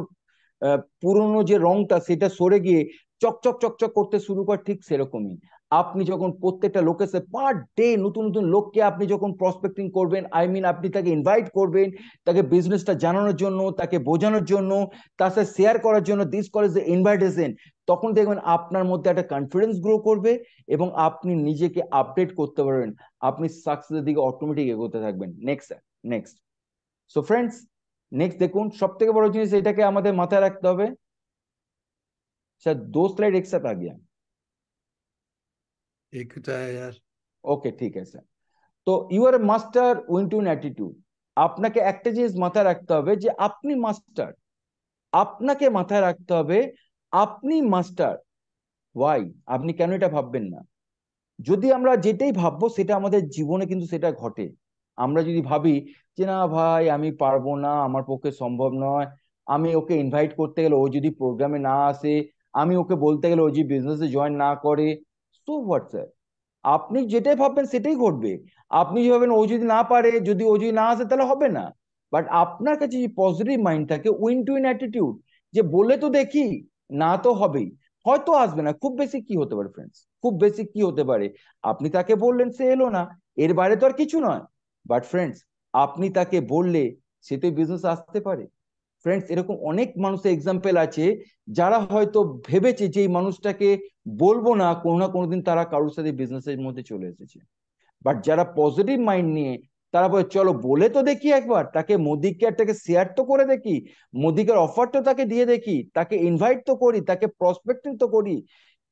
পুরনো যে রংটা সেটা সরে গিয়ে চকচক চকচক করতে শুরু করে ঠিক সেরকমই আপনি যখন প্রত্যেকটা লোকের সাথে পার ডে নতুন নতুন লোককে আপনি যখন প্রসপেক্টিং করবেন আই মিন আপনি তাকে ইনভাইট করবেন তাকে বিজনেসটা জানানোর জন্য তাকে বোঝানোর জন্য তার সাথে শেয়ার করার জন্য দিস কলেজ এ ইনভাইটেশন তখন দেখবেন আপনার মধ্যে একটা কনফিডেন্স গ্রো করবে এবং আপনি নিজেকে আপডেট করতে পারবেন আপনি সাকসেসের দিকে অটোমেটিক এগোতে থাকবেন next sir next so friends next দেখুন সব থেকে বড় জিনিস এটাকে আমাদের মাথায় রাখতে হবে স্যার দোস্ত স্লাইড একসাথে আগে ওকে ঠিক আছে তো you are master win to attitude আপনাকে একটা জিনিস মাথায় রাখতে হবে যে আপনি মাস্টার আপনাকে মাথায় রাখতে হবে আপনি মাস্টার ওয়াই আপনি কেন এটা ভাববেন না যদি আমরা যেটাই ভাববো সেটা আমাদের জীবনে কিন্তু সেটা ঘটে আমরা যদি ভাবি যে না ভাই আমি পারবো না আমার পক্ষে সম্ভব নয় আমি ওকে ইনভাইট করতে গেলে ও যদি প্রোগ্রামে না আসে আমি ওকে বলতে গেলে ও যদি বিজনেসে জয়েন না করে সো হোয়াটসঅ্যাপ আপনি যেটাই ভাববেন সেটাই ঘটবে আপনি যে ভাবেন ও যদি না পারে যদি ও যদি না আসে তাহলে হবে না বাট আপনার কাছে যে পজিটিভ মাইন্ড থাকে উইন টু উইন অ্যাটিটিউড যে বলে তো দেখি না তো হবেই হয়তো আসবে না খুব বেশি কি হতে পারে ফ্রেন্ডস খুব বেশি কি হতে পারে আপনি তাকে বললেন সে এলো না এর বাইরে তো আর কিছু নয় বাট ফ্রেন্ডস আপনি তাকে বললে সে তো বিজনেস আসতে পারে ফ্রেন্ডস এরকম অনেক মানুষের এক্সাম্পল আছে যারা হয়তো ভেবেছে যে এই মানুষটাকে বলবো না কোনো না কোনো দিন তারা কারোর সাথে বিজনেসের মধ্যে চলে এসেছে বাট যারা পজিটিভ মাইন্ড নিয়ে তারা বলে চলো বলে তো দেখি একবার তাকে মোদি তাকে শেয়ার তো করে দেখি মোদিকার অফার তো তাকে দিয়ে দেখি তাকে ইনভাইট তো করি তাকে প্রসপেক্টিং তো করি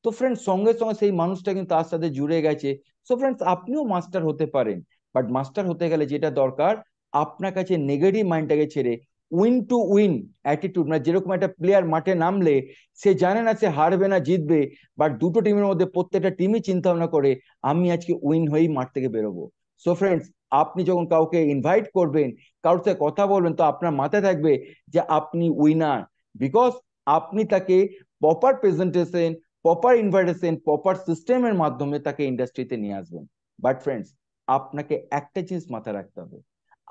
তো ফ্রেন্ডস সঙ্গে সঙ্গে সেই মানুষটা কিন্তু তার সাথে জুড়ে গেছে সো ফ্রেন্ডস আপনিও মাস্টার হতে পারেন বাট মাস্টার হতে গেলে যেটা দরকার আপনার কাছে নেগেটিভ মাইন্ডটাকে ছেড়ে উইন টু উইন অ্যাটিটিউড মানে যেরকম একটা প্লেয়ার মাঠে নামলে সে জানে না সে হারবে না জিতবে বাট দুটো টিমের মধ্যে প্রত্যেকটা টিমই চিন্তা ভাবনা করে আমি আজকে উইন হয়েই মাঠ থেকে বেরোবো সো ফ্রেন্ডস আপনি যখন কাউকে ইনভাইট করবেন কারোর সাথে কথা বলবেন তো আপনার মাথায় থাকবে যে আপনি উইনার বিকজ আপনি তাকে proper presentation proper invitation proper সিস্টেমের মাধ্যমে তাকে ইন্ডাস্ট্রিতে নিয়ে আসবেন বাট ফ্রেন্ডস আপনাকে একটা জিনিস মাথায় রাখতে হবে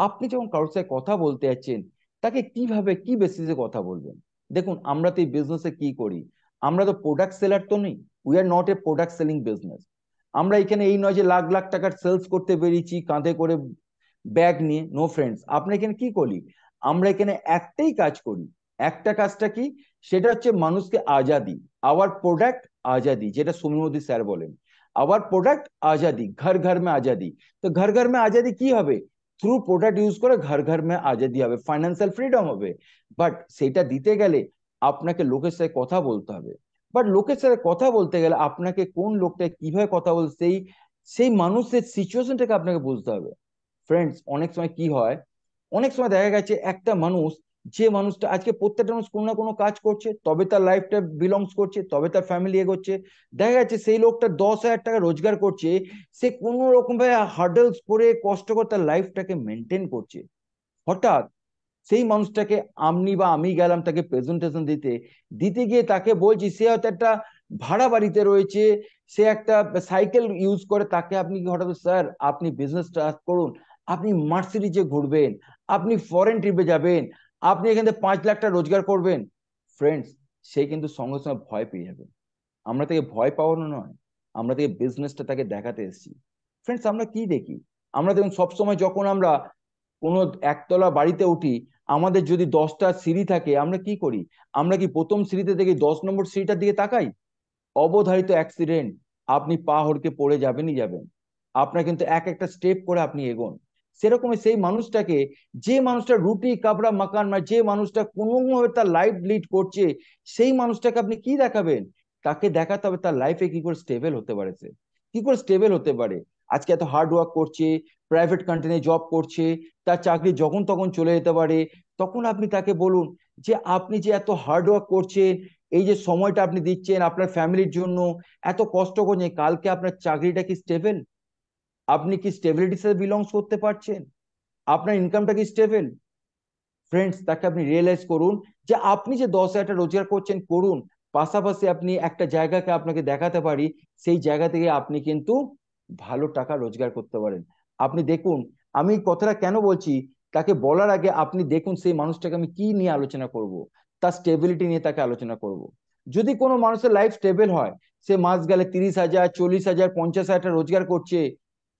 আপনি যখন কারোর সাথে কথা বলতে যাচ্ছেন তাকে কিভাবে কি বেসিসে কথা বলবেন দেখুন আমরা তো এই বিজনেসে কি করি আমরা তো প্রোডাক্ট সেলার তো নেই we are not a product selling business আমরা এখানে এই নয় যে লাখ লাখ টাকার সেলস করতে পেরেছি কাঁধে করে ব্যাগ নিয়ে নো ফ্রেন্ডস আপনি এখানে কি করি আমরা এখানে একটাই কাজ করি একটা কাজটা কি সেটা হচ্ছে মানুষকে আজাদি আওয়ার প্রোডাক্ট আজাদি যেটা সুমিমদি স্যার বলেন আওয়ার প্রোডাক্ট আজাদি ঘর ঘর মে আজাদি তো ঘর ঘর মে আজাদি কি হবে থ্রু প্রোডাক্ট ইউজ করে ঘর ঘর মে আজাদি হবে ফাইন্যান্সিয়াল ফ্রিডম হবে বাট সেটা দিতে গেলে আপনাকে লোকের সাথে কথা বলতে হবে বাট লোকের সাথে কথা বলতে গেলে আপনাকে কোন লোকটা কিভাবে কথা বলছে সেই সেই মানুষের সিচুয়েশনটাকে আপনাকে বুঝতে হবে ফ্রেন্ডস অনেক সময় কি হয় অনেক সময় দেখা গেছে একটা মানুষ যে মানুষটা আজকে প্রত্যেকটা মানুষ কোনো না কোনো কাজ করছে তবে তার লাইফটা বিলংস করছে তবে তার ফ্যামিলি এগোচ্ছে দেখা যাচ্ছে সেই লোকটা দশ হাজার টাকা রোজগার করছে সে কোনো ভাবে হার্ডেলস করে কষ্ট করে তার লাইফটাকে মেনটেন করছে হঠাৎ সেই মানুষটাকে আমনি বা আমি গেলাম তাকে প্রেজেন্টেশন দিতে দিতে গিয়ে তাকে বলছি সে হয়তো একটা ভাড়া বাড়িতে রয়েছে সে একটা সাইকেল ইউজ করে তাকে আপনি কি হঠাৎ স্যার আপনি বিজনেস স্টার্ট করুন আপনি মার্সিডিজে ঘুরবেন আপনি ফরেন ট্রিপে যাবেন আপনি এখান থেকে পাঁচ লাখ টাকা রোজগার করবেন ফ্রেন্ডস সে কিন্তু সঙ্গে সঙ্গে ভয় পেয়ে যাবে আমরা তাকে ভয় পাওয়ানো নয় আমরা তাকে বিজনেসটা তাকে দেখাতে এসেছি ফ্রেন্ডস আমরা কি দেখি আমরা দেখুন সবসময় যখন আমরা কোনো একতলা বাড়িতে উঠি আমাদের যদি দশটা সিঁড়ি থাকে আমরা কি করি আমরা কি প্রথম সিঁড়িতে দেখি দশ নম্বর সিঁড়িটার দিকে তাকাই অবধারিত অ্যাক্সিডেন্ট আপনি পা হড়কে পড়ে যাবেনই যাবেন আপনার কিন্তু এক একটা স্টেপ করে আপনি এগোন সেরকমই সেই মানুষটাকে যে মানুষটা রুটি কাপড়া মাকান মানে যে মানুষটা কোনোভাবে তার লাইফ লিড করছে সেই মানুষটাকে আপনি কি দেখাবেন তাকে দেখাতে হবে তার লাইফে কি করে স্টেবল হতে পারে সে কি করে স্টেবল হতে পারে আজকে এত হার্ড ওয়ার্ক করছে প্রাইভেট কোম্পানি জব করছে তার চাকরি যখন তখন চলে যেতে পারে তখন আপনি তাকে বলুন যে আপনি যে এত হার্ড ওয়ার্ক করছেন এই যে সময়টা আপনি দিচ্ছেন আপনার ফ্যামিলির জন্য এত কষ্ট করছেন কালকে আপনার চাকরিটা কি স্টেবেল আপনি কি স্টেবিলিটির সাথে বিলংস করতে পারছেন আপনার ইনকামটা কি স্টেবেল ফ্রেন্ডস তাকে আপনি রিয়েলাইজ করুন যে আপনি যে দশ হাজারটা রোজগার করছেন করুন পাশাপাশি আপনি একটা জায়গাকে আপনাকে দেখাতে পারি সেই জায়গা থেকে আপনি কিন্তু ভালো টাকা রোজগার করতে পারেন আপনি দেখুন আমি কথাটা কেন বলছি তাকে বলার আগে আপনি দেখুন সেই মানুষটাকে আমি কি নিয়ে আলোচনা করব তার স্টেবিলিটি নিয়ে তাকে আলোচনা করব যদি কোনো মানুষের লাইফ স্টেবেল হয় সে মাস গেলে তিরিশ হাজার চল্লিশ হাজার পঞ্চাশ হাজার রোজগার করছে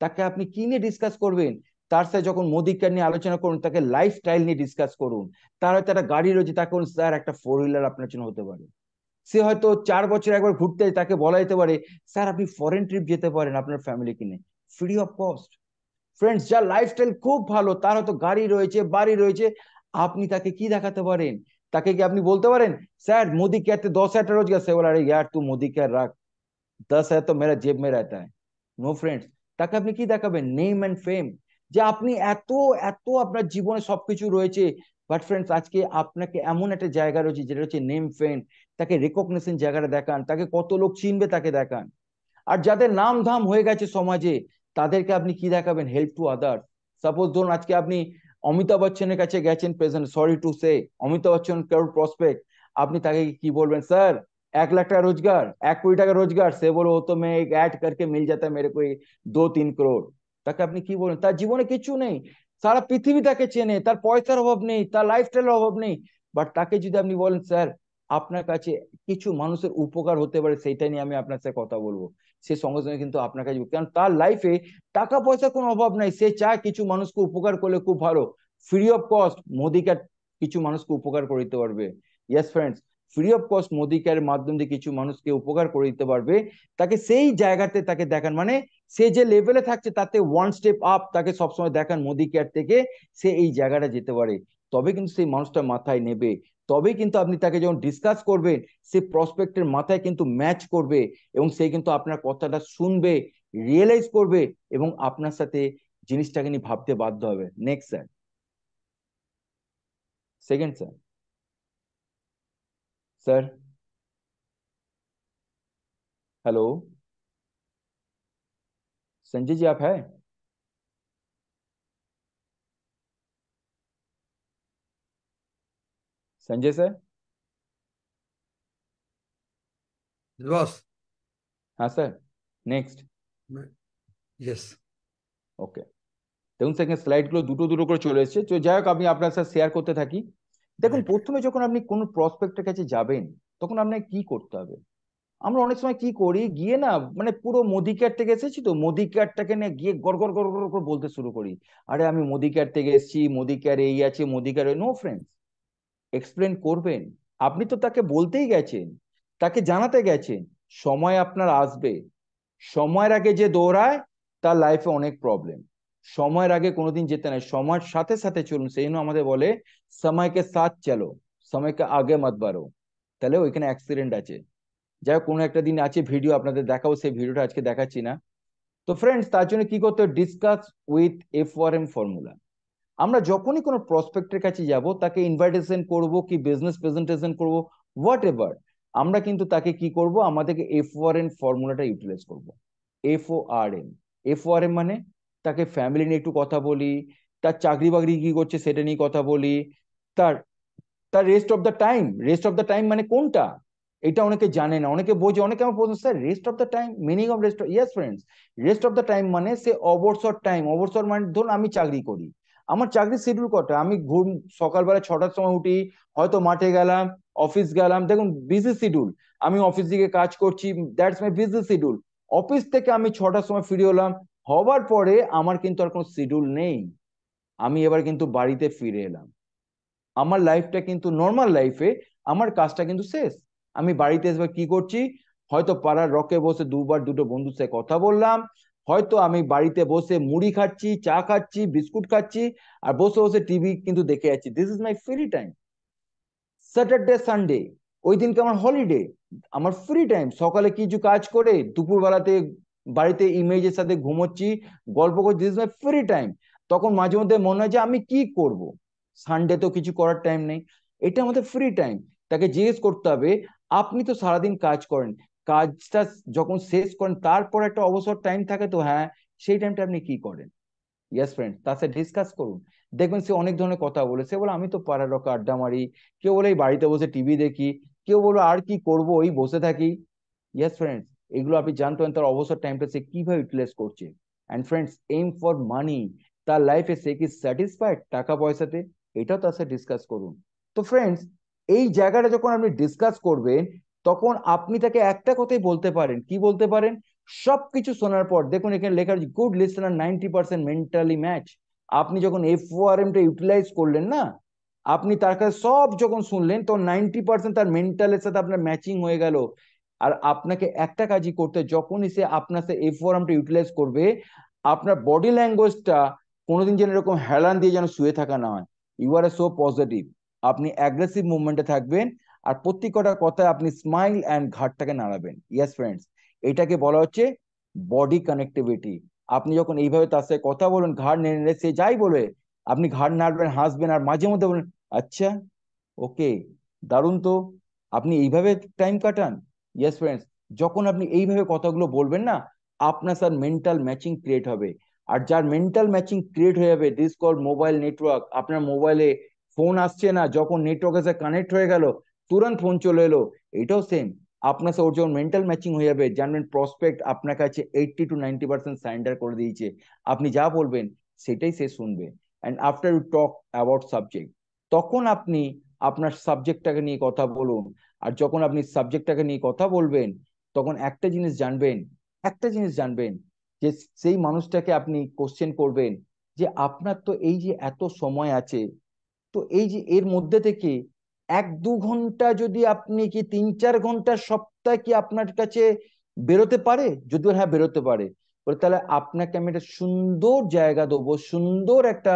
তাকে আপনি কি নিয়ে ডিসকাস করবেন তার সাথে যখন মোদি নিয়ে আলোচনা করুন তাকে লাইফস্টাইল নিয়ে ডিসকাস করুন তার হয়তো একটা গাড়ি রয়েছে তাকে স্যার একটা ফোর হুইলার আপনার জন্য হতে পারে সে হয়তো চার বছর একবার ঘুরতে তাকে বলা যেতে পারে স্যার আপনি ফরেন ট্রিপ যেতে পারেন আপনার ফ্যামিলি কিনে ফ্রি অফ কস্ট ফ্রেন্ডস যার লাইফস্টাইল খুব ভালো তার হয়তো গাড়ি রয়েছে বাড়ি রয়েছে আপনি তাকে কি দেখাতে পারেন তাকে কি আপনি বলতে পারেন স্যার মোদি ক্যাতে দশ হাজার টাকা রোজগার সে বলে আরে ইয়ার তুই মোদি ক্যার রাখ দশ হাজার তো মেরা জেব মেরা তাই নো ফ্রেন্ডস তাকে আপনি কি দেখাবেন নেম অ্যান্ড ফেম যে আপনি এত এত আপনার জীবনে সবকিছু রয়েছে বাট ফ্রেন্ডস আজকে আপনাকে এমন একটা জায়গা রয়েছে যেটা হচ্ছে নেম ফেম তাকে রেকগনেশন জায়গাটা দেখান তাকে কত লোক চিনবে তাকে দেখান আর যাদের নাম ধাম হয়ে গেছে সমাজে তাদেরকে আপনি কি দেখাবেন হেল্প টু আদার্স সাপোজ ধরুন আজকে আপনি অমিতাভ বচ্চনের কাছে গেছেন present sorry to say Amitabh Bachchan কারোর প্রসপেক্ট আপনি তাকে কি বলবেন স্যার এক লাখ টাকা রোজগার এক कोटी টাকা রোজগার সে বলো তো मैं एक ऐड करके मिल जाता मेरे को দু তিন করোড় তাকে আপনি কি বলেন তার জীবনে কিছু নেই সারা পৃথিবী তাকে চেনে তার পয়সার অভাব নেই তার লাইফস্টাইলের অভাব নেই বাট তাকে যদি আপনি বলেন স্যার আপনার কাছে কিছু মানুষের উপকার হতে পারে সেটা নিয়ে আমি আপনার সাথে কথা বলবো সে সঙ্গে সঙ্গে কিন্তু আপনার কাছে কারণ তার লাইফে টাকা পয়সার কোনো অভাব নাই সে চায় কিছু মানুষকে উপকার করলে খুব ভালো ফ্রি অফ কস্ট মোদিকে কিছু মানুষকে উপকার করে দিতে পারবে yes friends free of cost Modi কেয়ারের মাধ্যম দিয়ে কিছু মানুষকে উপকার করে দিতে পারবে তাকে সেই জায়গাতে তাকে দেখান মানে সে যে লেভেলে থাকছে তাতে ওয়ান স্টেপ আপ তাকে সবসময় দেখান মোদি কেয়ার থেকে সে এই জায়গাটা যেতে পারে তবে কিন্তু সেই মানুষটা মাথায় নেবে তবে কিন্তু আপনি তাকে যখন ডিসকাস করবেন সে প্রসপেক্টের মাথায় কিন্তু ম্যাচ করবে এবং সে কিন্তু আপনার কথাটা শুনবে রিয়েলাইজ করবে এবং আপনার সাথে জিনিসটাকে নিয়ে ভাবতে বাধ্য হবে next sir second sir sir hello Sanjay ji आप है संजय सर बॉस हाँ सर নেক্সট ইয়েস ওকে দেখুন সেখানে স্লাইডগুলো দুটো দুটো করে চলে এসেছে তো যাই হোক আমি আপনার সাথে শেয়ার করতে থাকি দেখুন প্রথমে যখন আপনি কোনো প্রসপেক্টের কাছে যাবেন তখন আপনাকে কি করতে হবে আমরা অনেক সময় কি করি গিয়ে না মানে পুরো মোদি ক্যাট থেকে এসেছি তো মোদি ক্যাটটাকে নিয়ে গিয়ে গড় গড় গড় গড় করে বলতে শুরু করি আরে আমি মোদি ক্যার থেকে এসেছি মোদি ক্যার এই আছে Modi care no friends explain করবেন আপনি তো তাকে বলতেই গেছেন তাকে জানাতে গেছেন সময় আপনার আসবে সময়ের আগে যে দৌড়ায় তার লাইফে অনেক প্রবলেম সময়ের আগে কোনোদিন যেতে নাই সময়ের সাথে সাথে চলুন সেই জন্য আমাদের বলে সময়কে সাথ চালো সময়কে আগে মত বাড়ো তাহলে ওইখানে অ্যাক্সিডেন্ট আছে যাই হোক কোনো একটা দিন আছে ভিডিও আপনাদের দেখাবো সেই ভিডিওটা আজকে দেখাচ্ছি না তো ফ্রেন্ডস তার জন্য কি করতে discuss with F R M formula আমরা যখনই কোনো প্রসপেক্টের কাছে যাব তাকে ইনভাইটেশন করব কি বিজনেস প্রেজেন্টেশন করব হোয়াট এভার আমরা কিন্তু তাকে কি করব আমাদেরকে এফ আর এন ফর্মুলাটা ইউটিলাইজ করব F O R M F R M মানে তাকে ফ্যামিলি নিয়ে একটু কথা বলি তার চাকরি বাকরি কি করছে সেটা নিয়ে কথা বলি তার তার rest of the time rest of the time মানে কোনটা এটা অনেকে জানে না অনেকে বোঝে অনেকে আমার প্রশ্ন sir rest of the time meaning of rest yes friends rest of the time মানে সে অবসর টাইম অবসর মানে ধরুন আমি চাকরি করি আমার চাকরির শিডিউল কটা আমি ঘুম সকালবেলা ছটার সময় উঠি হয়তো মাঠে গেলাম অফিস গেলাম দেখুন বিজি শিডিউল আমি অফিস দিকে কাজ করছি that's my busy schedule office থেকে আমি ছটার সময় ফিরে হলাম হবার পরে আমার কিন্তু আর কোনো শিডিউল নেই আমি এবার কিন্তু বাড়িতে ফিরে এলাম আমার লাইফটা কিন্তু নর্মাল লাইফে আমার কাজটা কিন্তু শেষ আমি বাড়িতে এসে কি করছি হয়তো পাড়ার রকে বসে দুবার দুটো বন্ধুর সাথে কথা বললাম হয়তো আমি বাড়িতে বসে মুড়ি খাচ্ছি চা খাচ্ছি বিস্কুট খাচ্ছি আর বসে বসে টিভি কিন্তু দেখে যাচ্ছি this is my free time Saturday Sunday ওই দিনকে আমার হলিডে আমার ফ্রি টাইম সকালে কিছু কাজ করে দুপুরবেলাতে বাড়িতে ইমেজের সাথে ঘুমোচ্ছি গল্প করছি দিস মাই ফ্রি টাইম তখন মাঝে মধ্যে মনে হয় যে আমি কি করব সানডে তো কিছু করার টাইম নেই এটা আমাদের ফ্রি টাইম তাকে জিজ্ঞেস করতে হবে আপনি তো সারাদিন কাজ করেন কাজটা যখন শেষ করেন তারপর একটা অবসর টাইম থাকে তো হ্যাঁ সেই টাইমটা আপনি কি করেন ইয়াস ফ্রেন্ড তার সাথে ডিসকাস করুন দেখবেন সে অনেক ধরনের কথা বলে সে বলে আমি তো পাড়ার লোক আড্ডা মারি কেউ বলে এই বাড়িতে বসে টিভি দেখি কেউ বলো আর কি করব ওই বসে থাকি ইয়াস ফ্রেন্ডস এগুলো আপনি জানতেন তার অবসর টাইমটা সে কিভাবে ইউটিলাইজ করছে and friends M for money তার লাইফে সে কি স্যাটিসফাইড টাকা পয়সাতে এটাও তার সাথে ডিসকাস করুন তো ফ্রেন্ডস এই জায়গাটা যখন আপনি ডিসকাস করবেন তখন আপনি তাকে একটা কথাই বলতে পারেন কি বলতে পারেন সবকিছু শোনার পর দেখুন এখানে লেখা আছে good listener ninety percent mentally match আপনি যখন এফ টা ইউটিলাইজ করলেন না আপনি তার কাছে সব যখন শুনলেন তখন নাইনটি পার্সেন্ট তার মেন্টালের সাথে আপনার ম্যাচিং হয়ে গেল আর আপনাকে একটা কাজই করতে যখনই সে আপনার সে এই ফোরামটা ইউটিলাইজ করবে আপনার বডি ল্যাঙ্গুয়েজটা কোনোদিন যেন এরকম হেলান দিয়ে যেন শুয়ে থাকা না হয় ইউ আর সো পজিটিভ আপনি অ্যাগ্রেসিভ মুভমেন্টে থাকবেন আর প্রত্যেকটা কথায় আপনি স্মাইল অ্যান্ড ঘাটটাকে নাড়াবেন ইয়াস ফ্রেন্ডস এটাকে বলা হচ্ছে বডি কানেক্টিভিটি আপনি যখন এইভাবে তার সাথে কথা বলুন ঘাড় নেড়ে নেড়ে সে যাই বলে আপনি ঘাড় নাড়বেন হাসবেন আর মাঝে মধ্যে বলবেন আচ্ছা ওকে দারুণ তো আপনি এইভাবে টাইম কাটান ইয়েস ফ্রেন্ডস যখন আপনি এইভাবে কথাগুলো বলবেন না আপনার স্যার মেন্টাল ম্যাচিং ক্রিয়েট হবে আর যার মেন্টাল ম্যাচিং ক্রিয়েট হয়ে যাবে দিস কল মোবাইল নেটওয়ার্ক আপনার মোবাইলে ফোন আসছে না যখন নেটওয়ার্কের সাথে কানেক্ট হয়ে গেল তুরন্ত ফোন চলে এলো এটাও সেম আপনার সাথে ওর যখন মেন্টাল ম্যাচিং হয়ে যাবে জানবেন প্রসপেক্ট আপনার কাছে eighty to ninety percent surrender করে দিয়েছে আপনি যা বলবেন সেটাই সে শুনবে and after you talk about subject তখন আপনি আপনার সাবজেক্টটাকে নিয়ে কথা বলুন আর যখন আপনি সাবজেক্টটাকে নিয়ে কথা বলবেন তখন একটা জিনিস জানবেন একটা জিনিস জানবেন যে সেই মানুষটাকে আপনি কোশ্চেন করবেন যে আপনার তো এই যে এত সময় আছে তো এই যে এর মধ্যে থেকে এক দু ঘন্টা যদি আপনি কি তিন চার ঘন্টা সপ্তাহে কি আপনার কাছে বেরোতে পারে যদিও হ্যাঁ বেরোতে পারে বলে তাহলে আপনাকে আমি একটা সুন্দর জায়গা দেবো সুন্দর একটা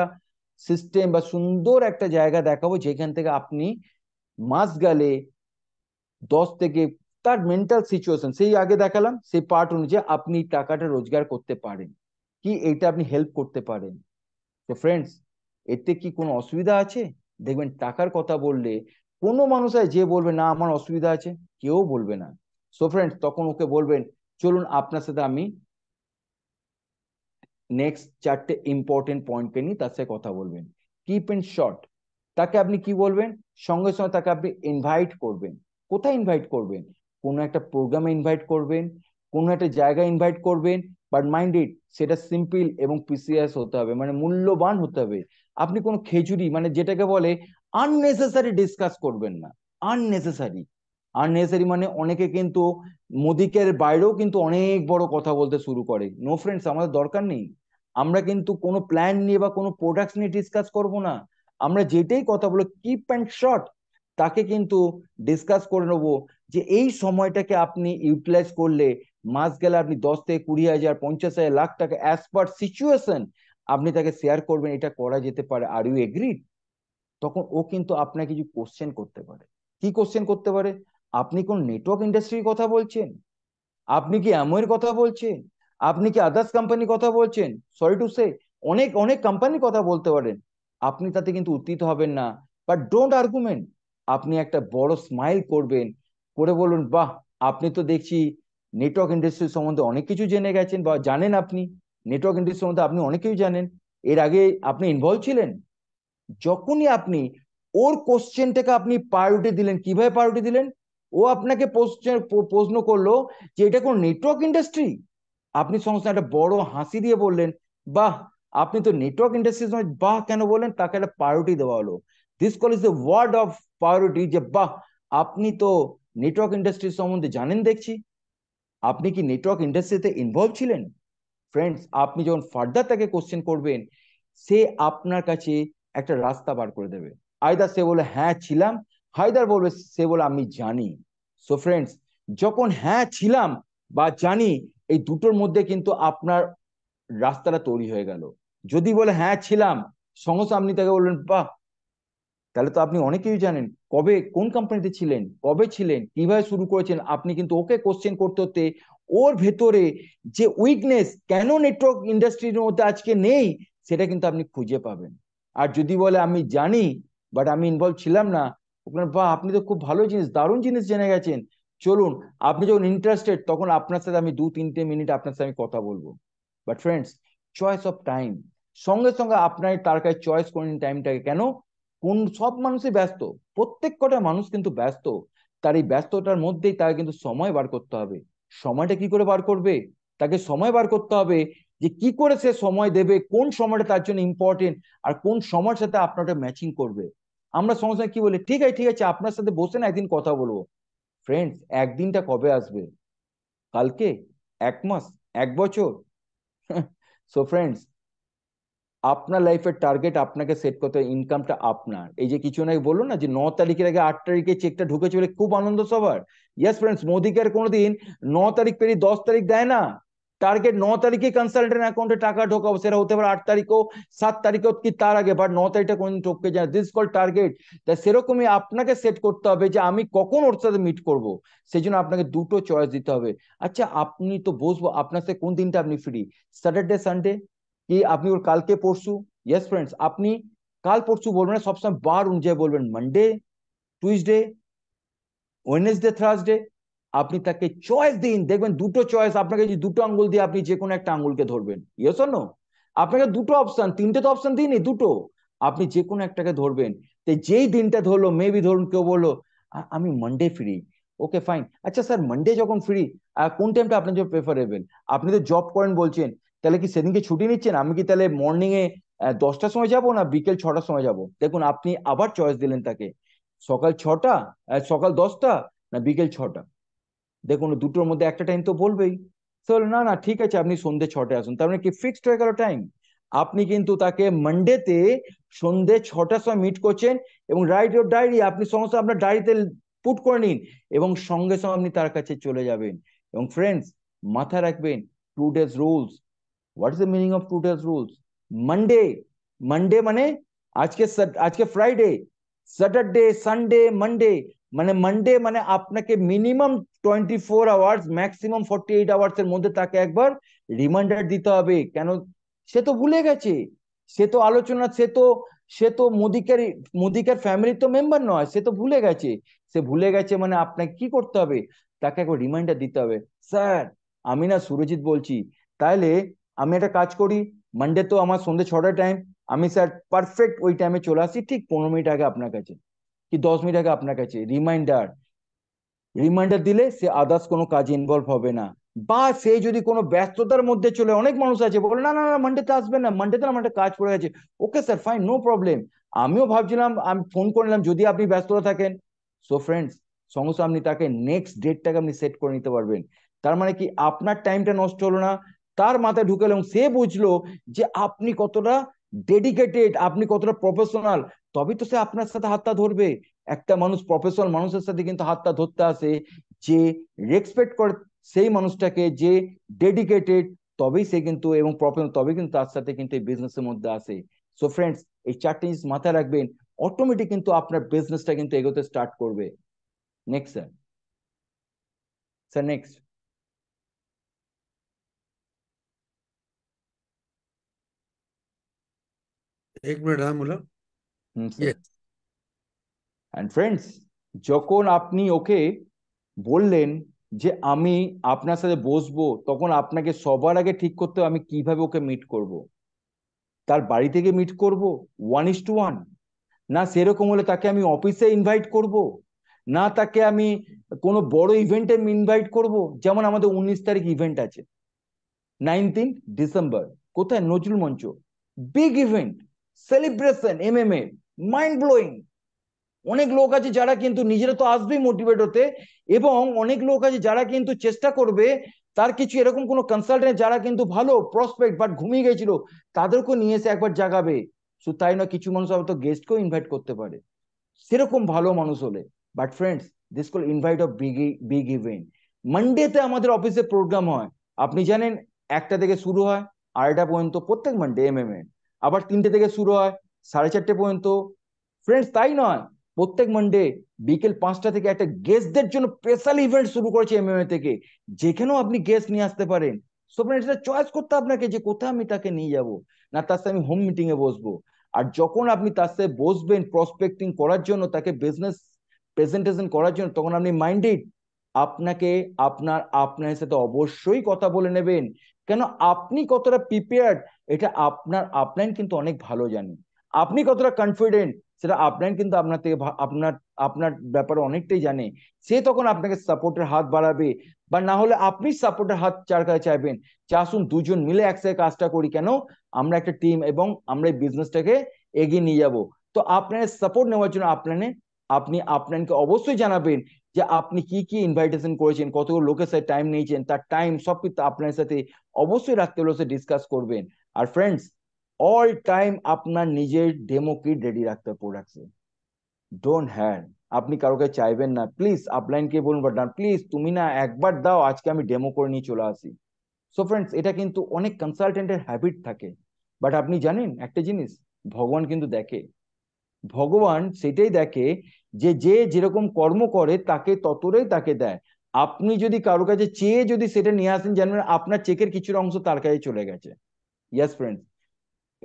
সিস্টেম বা সুন্দর একটা জায়গা দেখাবো যেখান থেকে আপনি মাস গেলে দশ থেকে তার মেন্টাল সিচুয়েশন সেই আগে দেখালাম সেই পার্ট অনুযায়ী আপনি টাকাটা রোজগার করতে পারেন কি এইটা আপনি হেল্প করতে পারেন তো ফ্রেন্ডস এতে কি কোনো অসুবিধা আছে দেখবেন টাকার কথা বললে কোনো মানুষ যে বলবে না আমার অসুবিধা আছে কেউ বলবে না সো ফ্রেন্ডস তখন ওকে বলবেন চলুন আপনার সাথে আমি নেক্সট চারটে ইম্পর্টেন্ট পয়েন্টকে নিয়ে তার সাথে কথা বলবেন কিপ ইন শর্ট তাকে আপনি কি বলবেন সঙ্গে সঙ্গে তাকে আপনি ইনভাইট করবেন কোথায় ইনভাইট করবেন কোনো একটা প্রোগ্রামে ইনভাইট করবেন কোনো একটা জায়গায় ইনভাইট করবেন বাট ইট সেটা সিম্পল এবং পিসিএস হতে হবে মানে মূল্যবান হতে হবে আপনি কোনো খেজুরি মানে যেটাকে বলে আননেসেসারি ডিসকাস করবেন না আননেসেসারি আননেসেসারি মানে অনেকে কিন্তু মোদিকের বাইরেও কিন্তু অনেক বড় কথা বলতে শুরু করে নো ফ্রেন্ডস আমাদের দরকার নেই আমরা কিন্তু কোনো প্ল্যান নিয়ে বা কোনো প্রোডাক্টস নিয়ে ডিসকাস করব না আমরা যেটাই কথা বলো কিপ অ্যান্ড শর্ট তাকে কিন্তু ডিসকাস করে নেবো যে এই সময়টাকে আপনি ইউটিলাইজ করলে মাস গেলে আপনি দশ থেকে কুড়ি হাজার পঞ্চাশ হাজার লাখ টাকা অ্যাজ পার সিচুয়েশন আপনি তাকে শেয়ার করবেন এটা করা যেতে পারে আর ইউ এগ্রি তখন ও কিন্তু আপনাকে কিছু কোশ্চেন করতে পারে কি কোশ্চেন করতে পারে আপনি কোন নেটওয়ার্ক ইন্ডাস্ট্রির কথা বলছেন আপনি কি অ্যামোয়ের কথা বলছেন আপনি কি আদার্স কোম্পানির কথা বলছেন সরি টু সে অনেক অনেক কোম্পানির কথা বলতে পারেন আপনি তাতে কিন্তু উত্তীত হবেন না বাট ডোন্ট আর্গুমেন্ট আপনি একটা বড় স্মাইল করবেন করে বলুন বাহ আপনি তো দেখছি নেটওয়ার্ক ইন্ডাস্ট্রি সম্বন্ধে অনেক কিছু জেনে গেছেন বা জানেন আপনি নেটওয়ার্ক ইন্ডাস্ট্রি সম্বন্ধে আপনি অনেক কিছু জানেন এর আগে আপনি ইনভলভ ছিলেন যখনই আপনি ওর কোশ্চেনটাকে আপনি প্রায়োরিটি দিলেন কিভাবে প্রায়োরিটি দিলেন ও আপনাকে প্রশ্ন করলো যে এটা কোন নেটওয়ার্ক ইন্ডাস্ট্রি আপনি সংস্থা একটা বড় হাসি দিয়ে বললেন বাহ আপনি তো নেটওয়ার্ক ইন্ডাস্ট্রি বাহ কেন বলেন তাকে একটা প্রায়োরিটি দেওয়া হলো this call is the word of priority যে বাহ আপনি তো নেটওয়ার্ক ইন্ডাস্ট্রি সম্বন্ধে জানেন দেখছি আপনি কি নেটওয়ার্ক ইন্ডাস্ট্রিতে ইনভলভ ছিলেন ফ্রেন্ডস আপনি যখন ফার্দার তাকে কোশ্চেন করবেন সে আপনার কাছে একটা রাস্তা বার করে দেবে আয়দার সে বলে হ্যাঁ ছিলাম হায়দার বলবে সে বলে আমি জানি সো ফ্রেন্ডস যখন হ্যাঁ ছিলাম বা জানি এই দুটোর মধ্যে কিন্তু আপনার রাস্তাটা তৈরি হয়ে গেল যদি বলে হ্যাঁ ছিলাম সঙ্গে আপনি তাকে বললেন বাহ তাহলে তো আপনি অনেকেই জানেন কবে কোন কোম্পানিতে ছিলেন কবে ছিলেন কিভাবে শুরু করেছেন আপনি কিন্তু ওকে কোশ্চেন করতে হতে ওর ভেতরে যে উইকনেস কেন নেটওয়ার্ক ইন্ডাস্ট্রির মধ্যে আজকে নেই সেটা কিন্তু আপনি খুঁজে পাবেন আর যদি বলে আমি জানি বাট আমি ইনভলভ ছিলাম না আপনার বা আপনি তো খুব ভালো জিনিস দারুণ জিনিস জেনে গেছেন চলুন আপনি যখন ইন্টারেস্টেড তখন আপনার সাথে আমি দু তিনটে মিনিট আপনার সাথে আমি কথা বলবো but friends choice of time সঙ্গে সঙ্গে আপনার তার কাছে চয়েস করে টাইমটাকে কেন কোন সব মানুষই ব্যস্ত প্রত্যেক কটা মানুষ কিন্তু ব্যস্ত তার এই ব্যস্ততার মধ্যেই তাকে কিন্তু সময় বার করতে হবে সময়টা কি করে বার করবে তাকে সময় বার করতে হবে যে কি করে সে সময় দেবে কোন সময়টা তার জন্য ইম্পর্টেন্ট আর কোন সময়ের সাথে আপনারটা ম্যাচিং করবে আমরা সঙ্গে সঙ্গে কি বলি ঠিক আছে ঠিক আছে আপনার সাথে বসে না একদিন কথা বলবো ফ্রেন্ডস একদিনটা কবে আসবে কালকে এক মাস এক বছর সো ফ্রেন্ডস আপনার লাইফের টার্গেট আপনাকে সেট করতে হবে ইনকামটা আপনার এই যে কিছু নাকি বললো না যে ন তারিখের আগে আট তারিখে চেকটা ঢুকে চলে খুব আনন্দ সবার ইয়াস ফ্রেন্ডস মোদীকে আর কোনোদিন ন তারিখ পেরিয়ে দশ তারিখ দেয় না টার্গেট ন তারিখে কনসালটেন্ট অ্যাকাউন্টে টাকা ঢোকাবো সেটা হতে পারে আট তারিখও সাত তারিখও কি তার আগে বাট ন তারিখটা কোনদিন ঢোকতে যায় দিস কল টার্গেট তা সেরকমই আপনাকে সেট করতে হবে যে আমি কখন ওর সাথে মিট করবো সেই জন্য আপনাকে দুটো চয়েস দিতে হবে আচ্ছা আপনি তো বসবো আপনার সাথে কোন দিনটা আপনি ফ্রি স্যাটারডে সানডে কি আপনি ওর কালকে পরশু ইয়েস ফ্রেন্ডস আপনি কাল পরশু বলবেন সবসময় বার অনুযায়ী বলবেন মানডে টুইসডে ওয়েনেসডে থার্সডে আপনি তাকে চয়েস দিন দেখবেন দুটো চয়েস আপনাকে যদি দুটো আঙ্গুল দিয়ে আপনি যে কোনো একটা আঙ্গুলকে ধরবেন ইয়েস অন্য আপনাকে দুটো অপশন তিনটে তো অপশন দিইনি দুটো আপনি যে কোনো একটাকে ধরবেন তো যেই দিনটা ধরলো মেবি ধরুন কেউ বললো আমি মানডে ফ্রি ওকে ফাইন আচ্ছা স্যার মানডে যখন ফ্রি কোন টাইমটা আপনার জন্য প্রেফারেবেল আপনি তো জব করেন বলছেন তাহলে কি সেদিনকে ছুটি নিচ্ছেন আমি কি তাহলে মর্নিং এ দশটার সময় যাব না বিকেল ছটার সময় যাব দেখুন আপনি আবার চয়েস দিলেন তাকে সকাল ছটা সকাল দশটা না বিকেল ছটা দেখুন দুটোর মধ্যে একটা টাইম তো বলবেই না না ঠিক আছে আপনি সন্ধ্যে ছটায় আসুন তার মানে কি ফিক্সড হয়ে গেল টাইম আপনি কিন্তু তাকে মানডেতে সন্ধ্যে ছটার সময় মিট করছেন এবং রাইট ইউর ডায়েরি আপনি সমস্ত আপনার ডায়েরিতে পুট করে নিন এবং সঙ্গে সঙ্গে আপনি তার কাছে চলে যাবেন এবং ফ্রেন্ডস মাথা রাখবেন two days rules what is the meaning of two days rules Monday Monday মানে আজকে আজকে ফ্রাইডে স্যাটারডে সানডে মানডে মানে মানডে মানে আপনাকে minimum twenty four hours maximum forty eight hours এর মধ্যে তাকে একবার রিমাইন্ডার দিতে হবে কেন সে তো ভুলে গেছে সে তো আলোচনা সে তো সে তো মোদিকার মোদিকার ফ্যামিলির তো মেম্বার নয় সে তো ভুলে গেছে সে ভুলে গেছে মানে আপনাকে কি করতে হবে তাকে একবার রিমাইন্ডার দিতে হবে স্যার আমি না সুরজিৎ বলছি তাহলে আমি একটা কাজ করি মানডে তো আমার সন্ধ্যে ছটার টাইম আমি স্যার পারফেক্ট ওই টাইমে চলে আসি ঠিক পনেরো মিনিট আগে আপনার কাছে কি দশ মিনিট আগে আপনার কাছে রিমাইন্ডার রিমাইন্ডার দিলে সে আদার্স কোনো কাজে ইনভলভ হবে না বা সে যদি কোনো ব্যস্ততার মধ্যে চলে অনেক মানুষ আছে বলে না না না মানডেতে আসবে না মানডেতে আমার একটা কাজ পড়ে গেছে okay sir fine no problem আমিও ভাবছিলাম আমি ফোন করলাম যদি আপনি ব্যস্ততা থাকেন সো ফ্রেন্ডস সঙ্গে আপনি তাকে নেক্সট ডেটটাকে আপনি সেট করে নিতে পারবেন তার মানে কি আপনার টাইমটা নষ্ট হলো না তার মাথায় ঢুকে এবং সে বুঝলো যে আপনি কতটা ডেডিকেটেড আপনি কতটা প্রফেশনাল তবে তো সে আপনার সাথে হাতটা ধরবে একটা মানুষ প্রফেশনাল মানুষের সাথে কিন্তু হাতটা ধরতে আসে যে রেসপেক্ট করে সেই মানুষটাকে যে ডেডিকেটেড তবেই সে কিন্তু এবং প্রফেশনাল তবে কিন্তু তার সাথে কিন্তু এই বিজনেসের মধ্যে আসে সো ফ্রেন্ডস এই চারটে জিনিস মাথায় রাখবেন অটোমেটিক কিন্তু আপনার বিজনেসটা কিন্তু এগোতে স্টার্ট করবে নেক্সট স্যার স্যার নেক্সট যখন আপনি ওকে বললেন যে আমি আপনার সাথে বসবো তখন আপনাকে সবার আগে ঠিক করতে আমি কিভাবে ওকে মিট করব। তার বাড়ি থেকে মিট করব ওয়ান ইস টু ওয়ান না সেরকম হলে তাকে আমি অফিসে ইনভাইট করব। না তাকে আমি কোনো বড় ইভেন্টে ইনভাইট করব। যেমন আমাদের উনিশ তারিখ ইভেন্ট আছে নাইনটিন ডিসেম্বর কোথায় Nazrul Mancha big event celebration M M a mind blowing অনেক লোক আছে যারা কিন্তু নিজেরা তো আসবেই মোটিভেট হতে এবং অনেক লোক আছে যারা কিন্তু চেষ্টা করবে তার কিছু এরকম কোনো কনসালটেন্ট যারা কিন্তু ভালো প্রসপেক্ট বাট ঘুমিয়ে গেছিল তাদেরকে নিয়ে এসে একবার জাগাবে সো তাই না কিছু মানুষ হয়তো গেস্টকেও ইনভাইট করতে পারে সেরকম ভালো মানুষ হলে but friends this call invite of big big event মানডেতে আমাদের অফিসে প্রোগ্রাম হয় আপনি জানেন একটা থেকে শুরু হয় আড়াইটা পর্যন্ত প্রত্যেক মানডে এম এম এন আবার তিনটে থেকে শুরু হয় সাড়ে চারটে পর্যন্ত ফ্রেন্ডস তাই নয় প্রত্যেক মানডে বিকেল পাঁচটা থেকে একটা গেস্টদের জন্য স্পেশাল ইভেন্ট শুরু করেছে এমএমএ থেকে যেখানেও আপনি গেস্ট নিয়ে আসতে পারেন সো ফ্রেন্ডস এটা চয়েস করতে আপনাকে যে কোথায় আমি তাকে নিয়ে যাব না তার সাথে আমি হোম মিটিং এ বসবো আর যখন আপনি তার সাথে বসবেন প্রসপেক্টিং করার জন্য তাকে বিজনেস প্রেজেন্টেশন করার জন্য তখন আপনি মাইন্ডেড আপনাকে আপনার আপনার সাথে অবশ্যই কথা বলে নেবেন কেন আপনি কতটা প্রিপেয়ার্ড এটা আপনার আপনাইন কিন্তু অনেক ভালো জানি আপনি কতটা কনফিডেন্ট সেটা আপনার কিন্তু আপনার থেকে আপনার আপনার ব্যাপারে অনেকটাই জানে সে তখন আপনাকে সাপোর্টের হাত বাড়াবে বা না হলে আপনি সাপোর্টের হাত চার কাছে চাইবেন যে আসুন দুজন মিলে একসাথে কাজটা করি কেন আমরা একটা টিম এবং আমরা এই বিজনেসটাকে এগিয়ে নিয়ে যাব তো আপনার সাপোর্ট নেওয়ার জন্য আপনার আপনি আপনাকে অবশ্যই জানাবেন যে আপনি কি কি ইনভাইটেশন করেছেন কত লোকের সাথে টাইম নিয়েছেন তার টাইম সব কিছু আপনার সাথে অবশ্যই রাখতে হলে ডিসকাস করবেন আর ফ্রেন্ডস অল টাইম আপনার নিজের ডেমো কিট রেডি রাখতে হবে প্রোডাক্টসে ডোন্ট হ্যান আপনি কারোকে চাইবেন না প্লিজ আপলাইনকে বলুন বাট না প্লিজ তুমি না একবার দাও আজকে আমি ডেমো করে নিয়ে চলে আসি সো ফ্রেন্ডস এটা কিন্তু অনেক কনসালটেন্টের হ্যাবিট থাকে বাট আপনি জানেন একটা জিনিস ভগবান কিন্তু দেখে ভগবান সেটাই দেখে যে যে যেরকম কর্ম করে তাকে ততটাই তাকে দেয় আপনি যদি কারো কাছে চেয়ে যদি সেটা নিয়ে আসেন জানবেন আপনার চেকের কিছুটা অংশ তার কাছে চলে গেছে ইয়াস ফ্রেন্ডস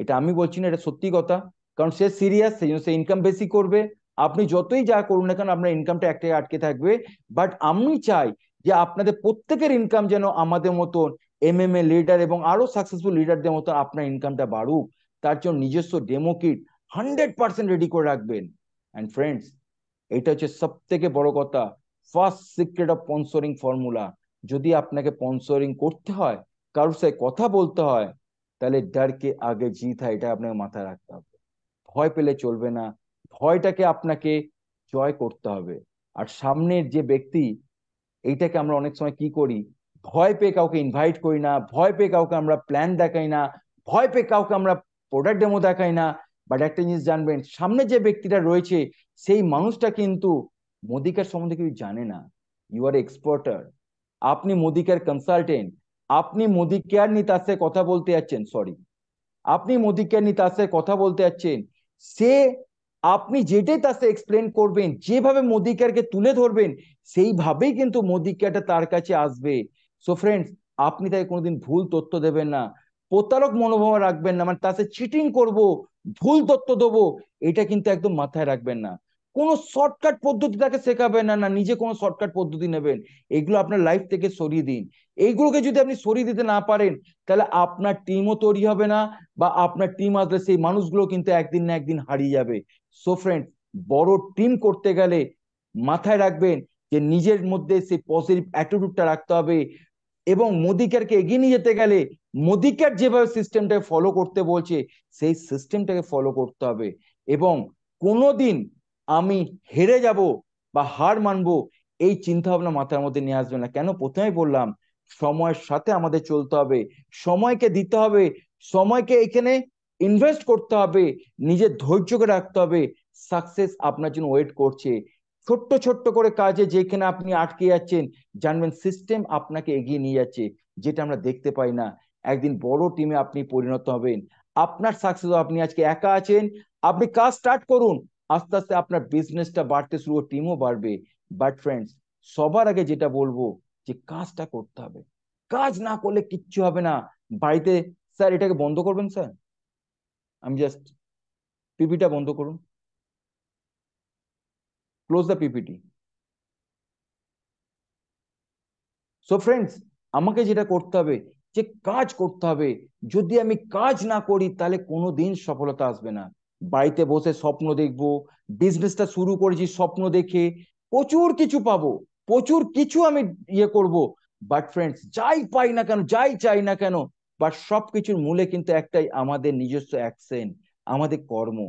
এটা আমি বলছি না এটা সত্যি কথা কারণ সে সিরিয়াস সেই জন্য সে ইনকাম বেশি করবে আপনি যতই যা করুন না কেন আপনার ইনকামটা একটাই আটকে থাকবে বাট আমি চাই যে আপনাদের প্রত্যেকের ইনকাম যেন আমাদের মতন এম এম এ লিডার এবং আরো সাকসেসফুল লিডারদের মতন আপনার ইনকামটা বাড়ুক তার জন্য নিজস্ব ডেমোকিট হান্ড্রেড পার্সেন্ট রেডি করে রাখবেন অ্যান্ড ফ্রেন্ডস এটা হচ্ছে সব থেকে বড় কথা first secret of sponsoring formula যদি আপনাকে স্পন্সরিং করতে হয় কারোর সাথে কথা বলতে হয় তাহলে ডারকে আগে জিত হয় এটা আপনাকে মাথায় রাখতে হবে ভয় পেলে চলবে না ভয়টাকে আপনাকে জয় করতে হবে আর সামনের যে ব্যক্তি এইটাকে আমরা অনেক সময় কি করি ভয় পেয়ে কাউকে ইনভাইট করি না ভয় পেয়ে কাউকে আমরা প্ল্যান দেখাই না ভয় পেয়ে কাউকে আমরা প্রোডাক্ট ডেমো দেখাই না বাট একটা জিনিস জানবেন সামনে যে ব্যক্তিটা রয়েছে সেই মানুষটা কিন্তু মোদিকার সম্বন্ধে কিছু জানে না ইউ আর এক্সপোর্টার আপনি মোদিকার কনসালটেন্ট আপনি মোদিকার নিয়ে তার সাথে কথা বলতে যাচ্ছেন সরি আপনি মোদিকার নিয়ে তার সাথে কথা বলতে যাচ্ছেন সে আপনি যেটাই তার সাথে এক্সপ্লেন করবেন যেভাবে মোদিকারকে তুলে ধরবেন সেইভাবেই কিন্তু মোদিকারটা তার কাছে আসবে সো ফ্রেন্ডস আপনি তাকে কোনোদিন ভুল তথ্য দেবেন না প্রতারক মনোভাব রাখবেন না মানে তার সাথে চিটিং করবো ভুল তথ্য দেবো এটা কিন্তু একদম মাথায় রাখবেন না কোনো শর্টকাট পদ্ধতি তাকে শেখাবেন না না নিজে কোনো শর্টকাট পদ্ধতি নেবেন এগুলো আপনার লাইফ থেকে সরিয়ে দিন এইগুলোকে যদি আপনি সরিয়ে দিতে না পারেন তাহলে আপনার টিমও তৈরি হবে না বা আপনার টিম আসলে সেই মানুষগুলো কিন্তু একদিন না একদিন হারিয়ে যাবে সো ফ্রেন্ড বড় টিম করতে গেলে মাথায় রাখবেন যে নিজের মধ্যে সেই পজিটিভ অ্যাটিটিউডটা রাখতে হবে এবং মোদিকারকে এগিয়ে নিয়ে যেতে গেলে মোদিকার যেভাবে সিস্টেমটাকে ফলো করতে বলছে সেই সিস্টেমটাকে ফলো করতে হবে এবং কোনোদিন আমি হেরে যাব বা হার মানব এই চিন্তা ভাবনা মাথার মধ্যে নিয়ে আসবে না কেন প্রথমে বললাম সময়ের সাথে আমাদের চলতে হবে সময়কে দিতে হবে সময়কে এখানে ইনভেস্ট করতে হবে নিজের ধৈর্যকে রাখতে হবে সাকসেস আপনার জন্য ওয়েট করছে ছোট্ট ছোট্ট করে কাজে যেখানে আপনি আটকে যাচ্ছেন জানবেন সিস্টেম আপনাকে এগিয়ে নিয়ে যাচ্ছে যেটা আমরা দেখতে পাই না একদিন বড় টিমে আপনি পরিণত হবেন আপনার সাকসেস আপনি আজকে একা আছেন আপনি কাজ স্টার্ট করুন আস্তে আস্তে আপনার বিজনেসটা বাড়তে শুরু টিমও বাড়বে বাট ফ্রেন্ডস সবার আগে যেটা বলবো যে কাজটা করতে হবে কাজ না করলে কিচ্ছু হবে না বাড়িতে স্যার এটাকে বন্ধ করবেন স্যার আমি জাস্ট পিপিটা বন্ধ করুন close the PPT so friends আমাকে যেটা করতে হবে যে কাজ করতে হবে যদি আমি কাজ না করি তাহলে কোনো দিন সফলতা আসবে না বাড়িতে বসে স্বপ্ন দেখবো বিজনেসটা শুরু করেছি স্বপ্ন দেখে প্রচুর কিছু পাবো প্রচুর কিছু আমি ইয়ে করব বাট ফ্রেন্ডস যাই পাই না কেন যাই চাই না কেন বাট সবকিছুর মূলে কিন্তু একটাই আমাদের নিজস্ব অ্যাকশন আমাদের কর্ম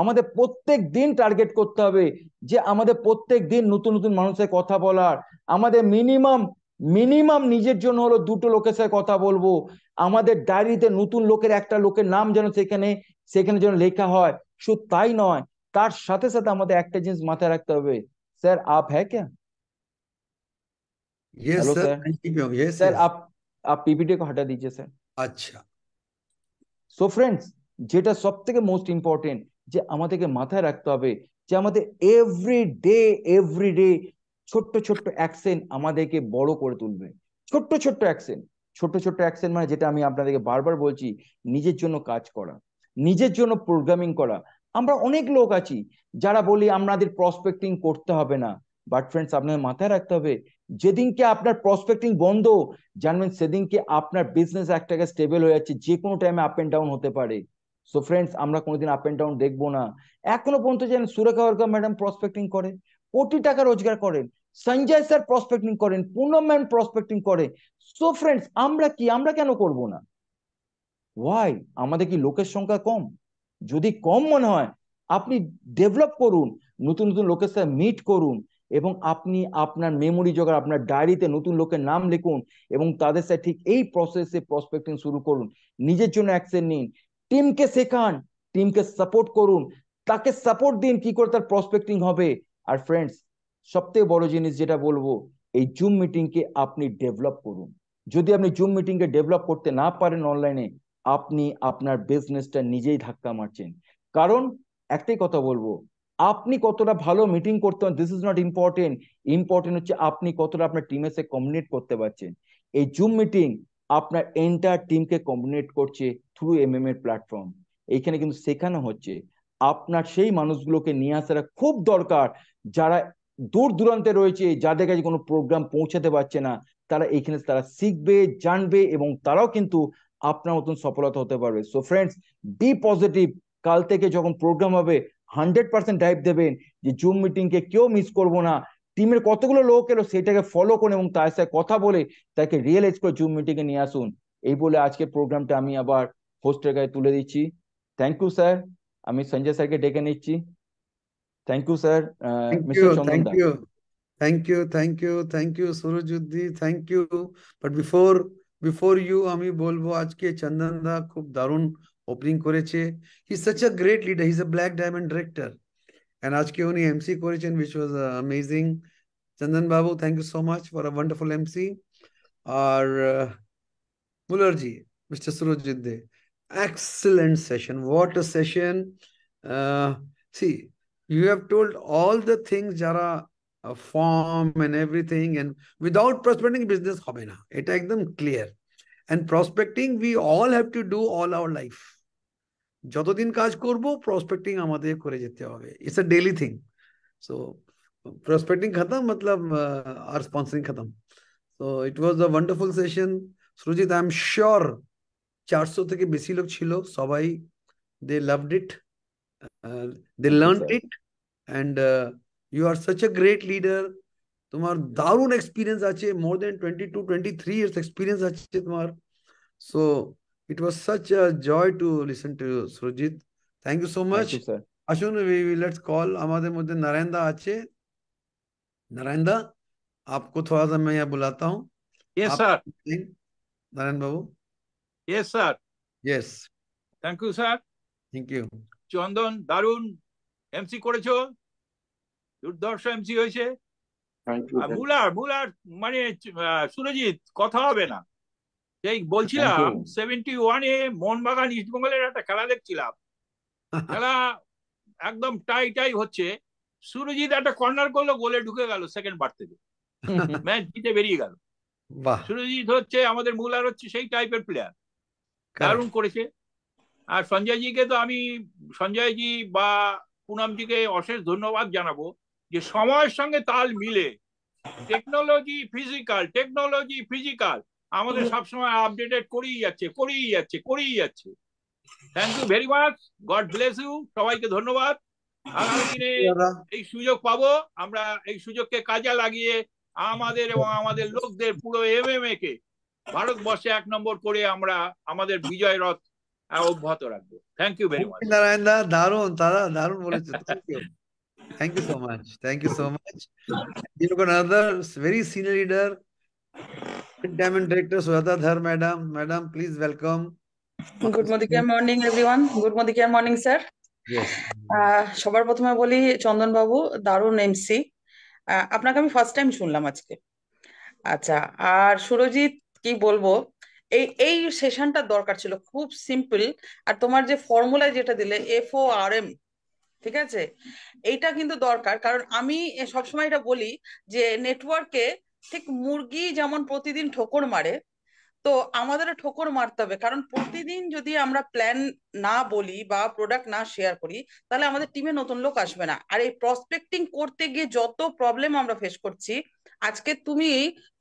আমাদের প্রত্যেক দিন টার্গেট করতে হবে যে আমাদের প্রত্যেক দিন নতুন নতুন মানুষের কথা বলার আমাদের মিনিমাম মিনিমাম নিজের জন্য হলো দুটো লোকের সাথে কথা বলবো আমাদের ডায়েরিতে নতুন লোকের একটা লোকের নাম যেন সেখানে সেখানে যেন লেখা হয় শুধু তাই নয় তার সাথে সাথে আমাদের একটা জিনিস মাথায় রাখতে হবে স্যার আপ হ্যাঁ ক্যা यस सर यस স্যার আচ্ছা সো ফ্রেন্ডস যেটা সব থেকে মোস্ট ইম্পর্টেন্ট যে আমাদেরকে মাথায় রাখতে হবে যে আমাদের এভরি ডে এভরি ডে ছোট্ট ছোট্ট অ্যাকশন আমাদেরকে বড় করে তুলবে ছোট্ট ছোট্ট অ্যাকশন ছোট্ট ছোট্ট অ্যাকশন মানে যেটা আমি আপনাদেরকে বারবার বলছি নিজের জন্য কাজ করা নিজের জন্য প্রোগ্রামিং করা আমরা অনেক লোক আছি যারা বলি আমাদের প্রসপেক্টিং করতে হবে না বাট ফ্রেন্ডস আপনার মাথায় রাখতে হবে যেদিনকে আপনার প্রসপেক্টিং বন্ধ জানবেন সেদিনকে আপনার বিজনেস একটাকে স্টেবল হয়ে যাচ্ছে যে কোনো টাইমে আপ এন্ড ডাউন হতে পারে সো ফ্রেন্ডস আমরা কোনোদিন আপ অ্যান্ড ডাউন দেখবো না এখনো পর্যন্ত যেন সুরেখা ম্যাডাম প্রসপেক্টিং করে কোটি টাকা রোজগার করেন সঞ্জয় স্যার প্রসপেক্টিং করেন পুনম ম্যাম প্রসপেক্টিং করে সো ফ্রেন্ডস আমরা কি আমরা কেন করব না ওয়াই আমাদের কি লোকের সংখ্যা কম যদি কম মনে হয় আপনি ডেভেলপ করুন নতুন নতুন লোকের সাথে মিট করুন এবং আপনি আপনার মেমোরি জোগাড় আপনার ডায়েরিতে নতুন লোকের নাম লিখুন এবং তাদের সাথে ঠিক এই প্রসেসে প্রসপেক্টিং শুরু করুন নিজের জন্য অ্যাকশন নিন টিমকে শেখান টিমকে সাপোর্ট করুন তাকে সাপোর্ট দিন কি করে তার প্রসপেক্টিং হবে আর ফ্রেন্ডস সবথেকে বড় জিনিস যেটা বলবো এই জুম মিটিংকে আপনি ডেভেলপ করুন যদি আপনি জুম মিটিংকে ডেভেলপ করতে না পারেন অনলাইনে আপনি আপনার বিজনেসটা নিজেই ধাক্কা মারছেন কারণ একটাই কথা বলবো আপনি কতটা ভালো মিটিং করতে this is not important important হচ্ছে আপনি কতটা আপনার টিমের সাথে কমিউনিকেট করতে পারছেন এই জুম মিটিং আপনার এন্টার টিমকে কমিউনিকেট করছে থ্রু এম এম এর প্ল্যাটফর্ম এইখানে কিন্তু শেখানো হচ্ছে আপনার সেই মানুষগুলোকে নিয়ে আসাটা খুব দরকার যারা দূর দূরান্তে রয়েছে যাদের কাছে কোনো প্রোগ্রাম পৌঁছাতে পারছে না তারা এইখানে তারা শিখবে জানবে এবং তারাও কিন্তু আপনার মতন সফলতা হতে পারবে সো ফ্রেন্ডস বি পজিটিভ কাল থেকে যখন প্রোগ্রাম হবে হান্ড্রেড পার্সেন্ট টাইপ দেবেন যে জুম মিটিংকে কেউ মিস করবো না টিমের কতগুলো লোক এলো সেটাকে ফলো করুন এবং তার সাথে কথা বলে তাকে রিয়েলাইজ করে জুম মিটিংয়ে নিয়ে আসুন এই বলে আজকের প্রোগ্রামটা আমি আবার হোস্টের গায়ে তুলে দিচ্ছি থ্যাংক ইউ স্যার আমি সঞ্জয় স্যারকে ডেকে নিচ্ছি Thank you, sir. Uh, thank Mr. You, Shonanda. thank you. Thank you, thank you, thank you, Surajuddi, thank you. But before before you, আমি বলবো আজকে চন্দন দা খুব দারুণ ওপেনিং করেছে he such a great leader he is a black diamond director and আজকে উনি MC করেছেন which was amazing Chandan Babu thank you so much for a wonderful MC আর মুলারজি mister Surajit De excellent session what a session see You have told all the things Jara a form and everything, and without prospecting business, Hobena. It takes them clear. And prospecting, we all have to do all our life. Jotodin kaj korbo, prospecting amade kore jete hobe. It's a daily thing. So prospecting khatam, matlab uh, our sponsoring khatam. So it was a wonderful session. Srujit, I'm sure 400 theke beshi log chilo, sabai, they loved it. uh, they learned it and uh, you are such a great leader তোমার দারুণ experience আছে more than twenty two twenty three years experience আছে তোমার so it was such a joy to listen to Surajit thank you so much আসুন let's call আমাদের মধ্যে নারায়ণদা আছে নারায়ণদা आपको थोड़ा सा मैं यहाँ बुलाता हूँ yes sir Narayan Babu yes sir yes thank you sir thank you Chandan দারুণ এমসি করেছো দুর্দর্শ এমসি হয়েছে মুলার মুলার মানে সুরজিৎ কথা হবে না সেই বলছিলাম সেভেন্টি ওয়ানে মোহনবাগান ইস্টবেঙ্গলের একটা খেলা দেখছিলাম খেলা একদম টাই টাই হচ্ছে সুরজিৎ একটা কর্নার করলো গোলে ঢুকে গেল সেকেন্ড বার থেকে ম্যাচ জিতে বেরিয়ে গেল সুরজিৎ হচ্ছে আমাদের মুলার হচ্ছে সেই টাইপের প্লেয়ার দারুণ করেছে আর সঞ্জয়জিকে তো আমি সঞ্জয়জি বা পুনমজিকে অশেষ ধন্যবাদ জানাবো যে সময়ের সঙ্গে তাল মিলে টেকনোলজি ফিজিক্যাল টেকনোলজি ফিজিক্যাল আমাদের সবসময় আপডেটেড করেই যাচ্ছে করেই যাচ্ছে করেই যাচ্ছে thank you very much God bless you সবাইকে ধন্যবাদ আগামী দিনে এই সুযোগ পাবো আমরা এই সুযোগকে কাজে লাগিয়ে আমাদের এবং আমাদের লোকদের পুরো এম এম এ কে ভারতবর্ষে এক নম্বর করে আমরা আমাদের বিজয় রথ thank you very much Narayan da দারুন দাদা দারুন বলেছো thank you thank you so much thank you so much very senior leader diamond director সুহাদা madam madam please welcome good morning good morning everyone good morning good morning sir সবার প্রথমে বলি চন্দন বাবু দারুন এমসি uh, আপনাকে আমি first time শুনলাম আজকে আচ্ছা আর সুরজিৎ কি বলবো এই এই সেশনটা দরকার ছিল খুব সিম্পল আর তোমার যে ফর্মুলা যেটা দিলে এফ ও আর এম ঠিক আছে এইটা কিন্তু দরকার কারণ আমি সবসময় এটা বলি যে নেটওয়ার্কে ঠিক মুরগি যেমন প্রতিদিন ঠোকর মারে তো আমাদের ঠোকর মারতে হবে কারণ প্রতিদিন যদি আমরা প্ল্যান না বলি বা প্রোডাক্ট না শেয়ার করি তাহলে আমাদের টিমে নতুন লোক আসবে না আর এই প্রসপেক্টিং করতে গিয়ে যত প্রবলেম আমরা ফেস করছি আজকে তুমি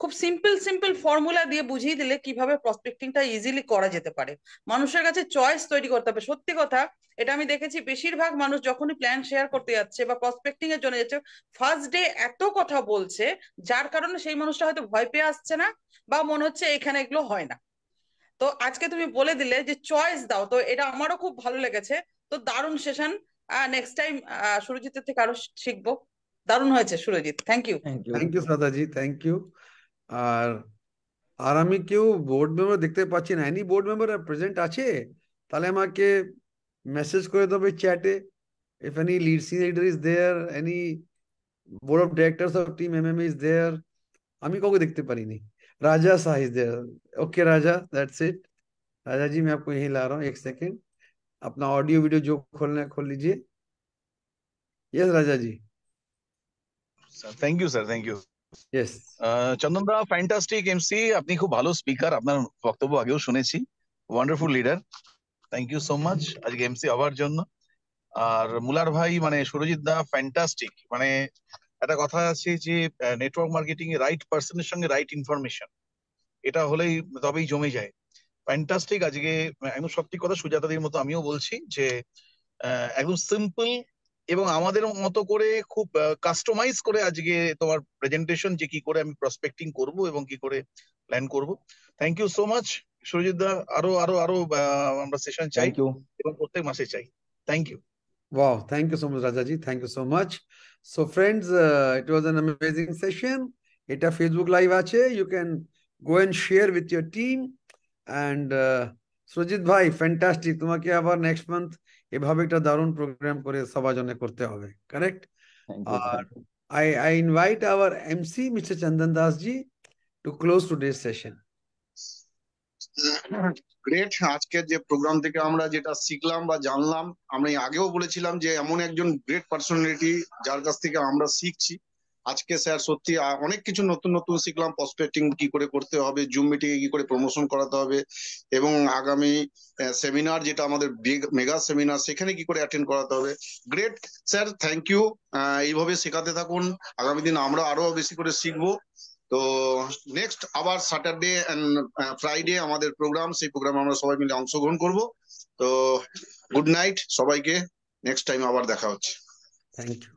খুব সিম্পল সিম্পল ফর্মুলা দিয়ে বুঝিয়ে দিলে কিভাবে প্রসপেক্টিংটা ইজিলি করা যেতে পারে মানুষের কাছে চয়েস তৈরি করতে হবে সত্যি কথা এটা আমি দেখেছি বেশিরভাগ মানুষ যখনই প্ল্যান শেয়ার করতে যাচ্ছে বা প্রসপেক্টিং এর জন্য যাচ্ছে ফার্স্ট ডে এত কথা বলছে যার কারণে সেই মানুষটা হয়তো ভয় পেয়ে আসছে না বা মনে হচ্ছে এখানে এগুলো হয় না তো আজকে তুমি বলে দিলে যে চয়েস দাও তো এটা আমারও খুব ভালো লেগেছে তো দারুণ সেশন নেক্সট টাইম সুরজিতের থেকে আরো শিখবো দারুণ হয়েছে Surajit thank you thank you সাদাজি থ্যাংক ইউ আর আর আমি কেউ বোর্ড মেম্বার দেখতে পাচ্ছি না এনি বোর্ড মেম্বার প্রেজেন্ট আছে তাহলে আমাকে মেসেজ করে দেবে চ্যাটে if any lead senior leader is there, any board of directors of M MM is there আমি কাউকে দেখতে পারিনি राजा सा is there okay Raja that's it Raja ji मैं आपको यही ला रहा हूँ एक सेकेंड अपना ऑडियो वीडियो जो खोलना खोल लीजिए yes yes, Raja ji thank you sir thank you yes Chandan da fantastic MC আপনি খুব ভালো স্পিকার আপনার বক্তব্য আগেও শুনেছি wonderful leader thank you so much আজকে এমসি হওয়ার জন্য আর মুলার ভাই মানে সুরজিৎ দা ফ্যান্টাস্টিক মানে একটা কথা আছে যে নেটওয়ার্ক মার্কেটিং এ রাইট পার্সনের সঙ্গে রাইট ইনফরমেশন এটা হলেই তবেই জমে যায় ফ্যান্টাস্টিক আজকে একদম সত্যি কথা সুজাতাদির মতো আমিও বলছি যে একদম সিম্পল এবং আমাদের মতো করে খুব কাস্টমাইজ করে আজকে তোমার প্রেজেন্টেশন যে কি করে আমি প্রসপেক্টিং করব এবং কি করে প্ল্যান করব thank you so much Surajit da আরো আরো আরো আমরা সেশন চাই এবং প্রত্যেক মাসে চাই thank you wow thank you so much রাজাজি thank you so much So friends, uh, it was an amazing session. It a Facebook live ache. You can go and share with your team. And uh, bhai, fantastic. Tuma ke abar next month ebhabe ekta darun program kore sabajone korte hobe. Correct? Thank you. I, I invite our MC, Mr. Chandan Das ji, to close today's session. Great আজকের যে programme থেকে আমরা যেটা শিখলাম বা জানলাম আমি আগেও বলেছিলাম যে এমন একজন গ্রেট পার্সোনালিটি যার কাছ থেকে আমরা শিখছি আজকে স্যার সত্যি অনেক কিছু নতুন নতুন শিখলাম প্রসপেক্টিং কি করে করতে হবে জুম মিটিং কি করে প্রমোশন করাতে হবে এবং আগামী সেমিনার যেটা আমাদের মেগা সেমিনার সেখানে কি করে অ্যাটেন্ড করাতে হবে গ্রেট স্যার থ্যাংক ইউ এইভাবে শেখাতে থাকুন আগামী দিন আমরা আরো বেশি করে শিখবো তো নেক্সট আবার স্যাটারডে অ্যান্ড ফ্রাইডে আমাদের প্রোগ্রাম সেই প্রোগ্রামে আমরা সবাই মিলে অংশগ্রহণ করব তো গুড নাইট সবাইকে নেক্সট টাইম আবার দেখা হচ্ছে থ্যাংক ইউ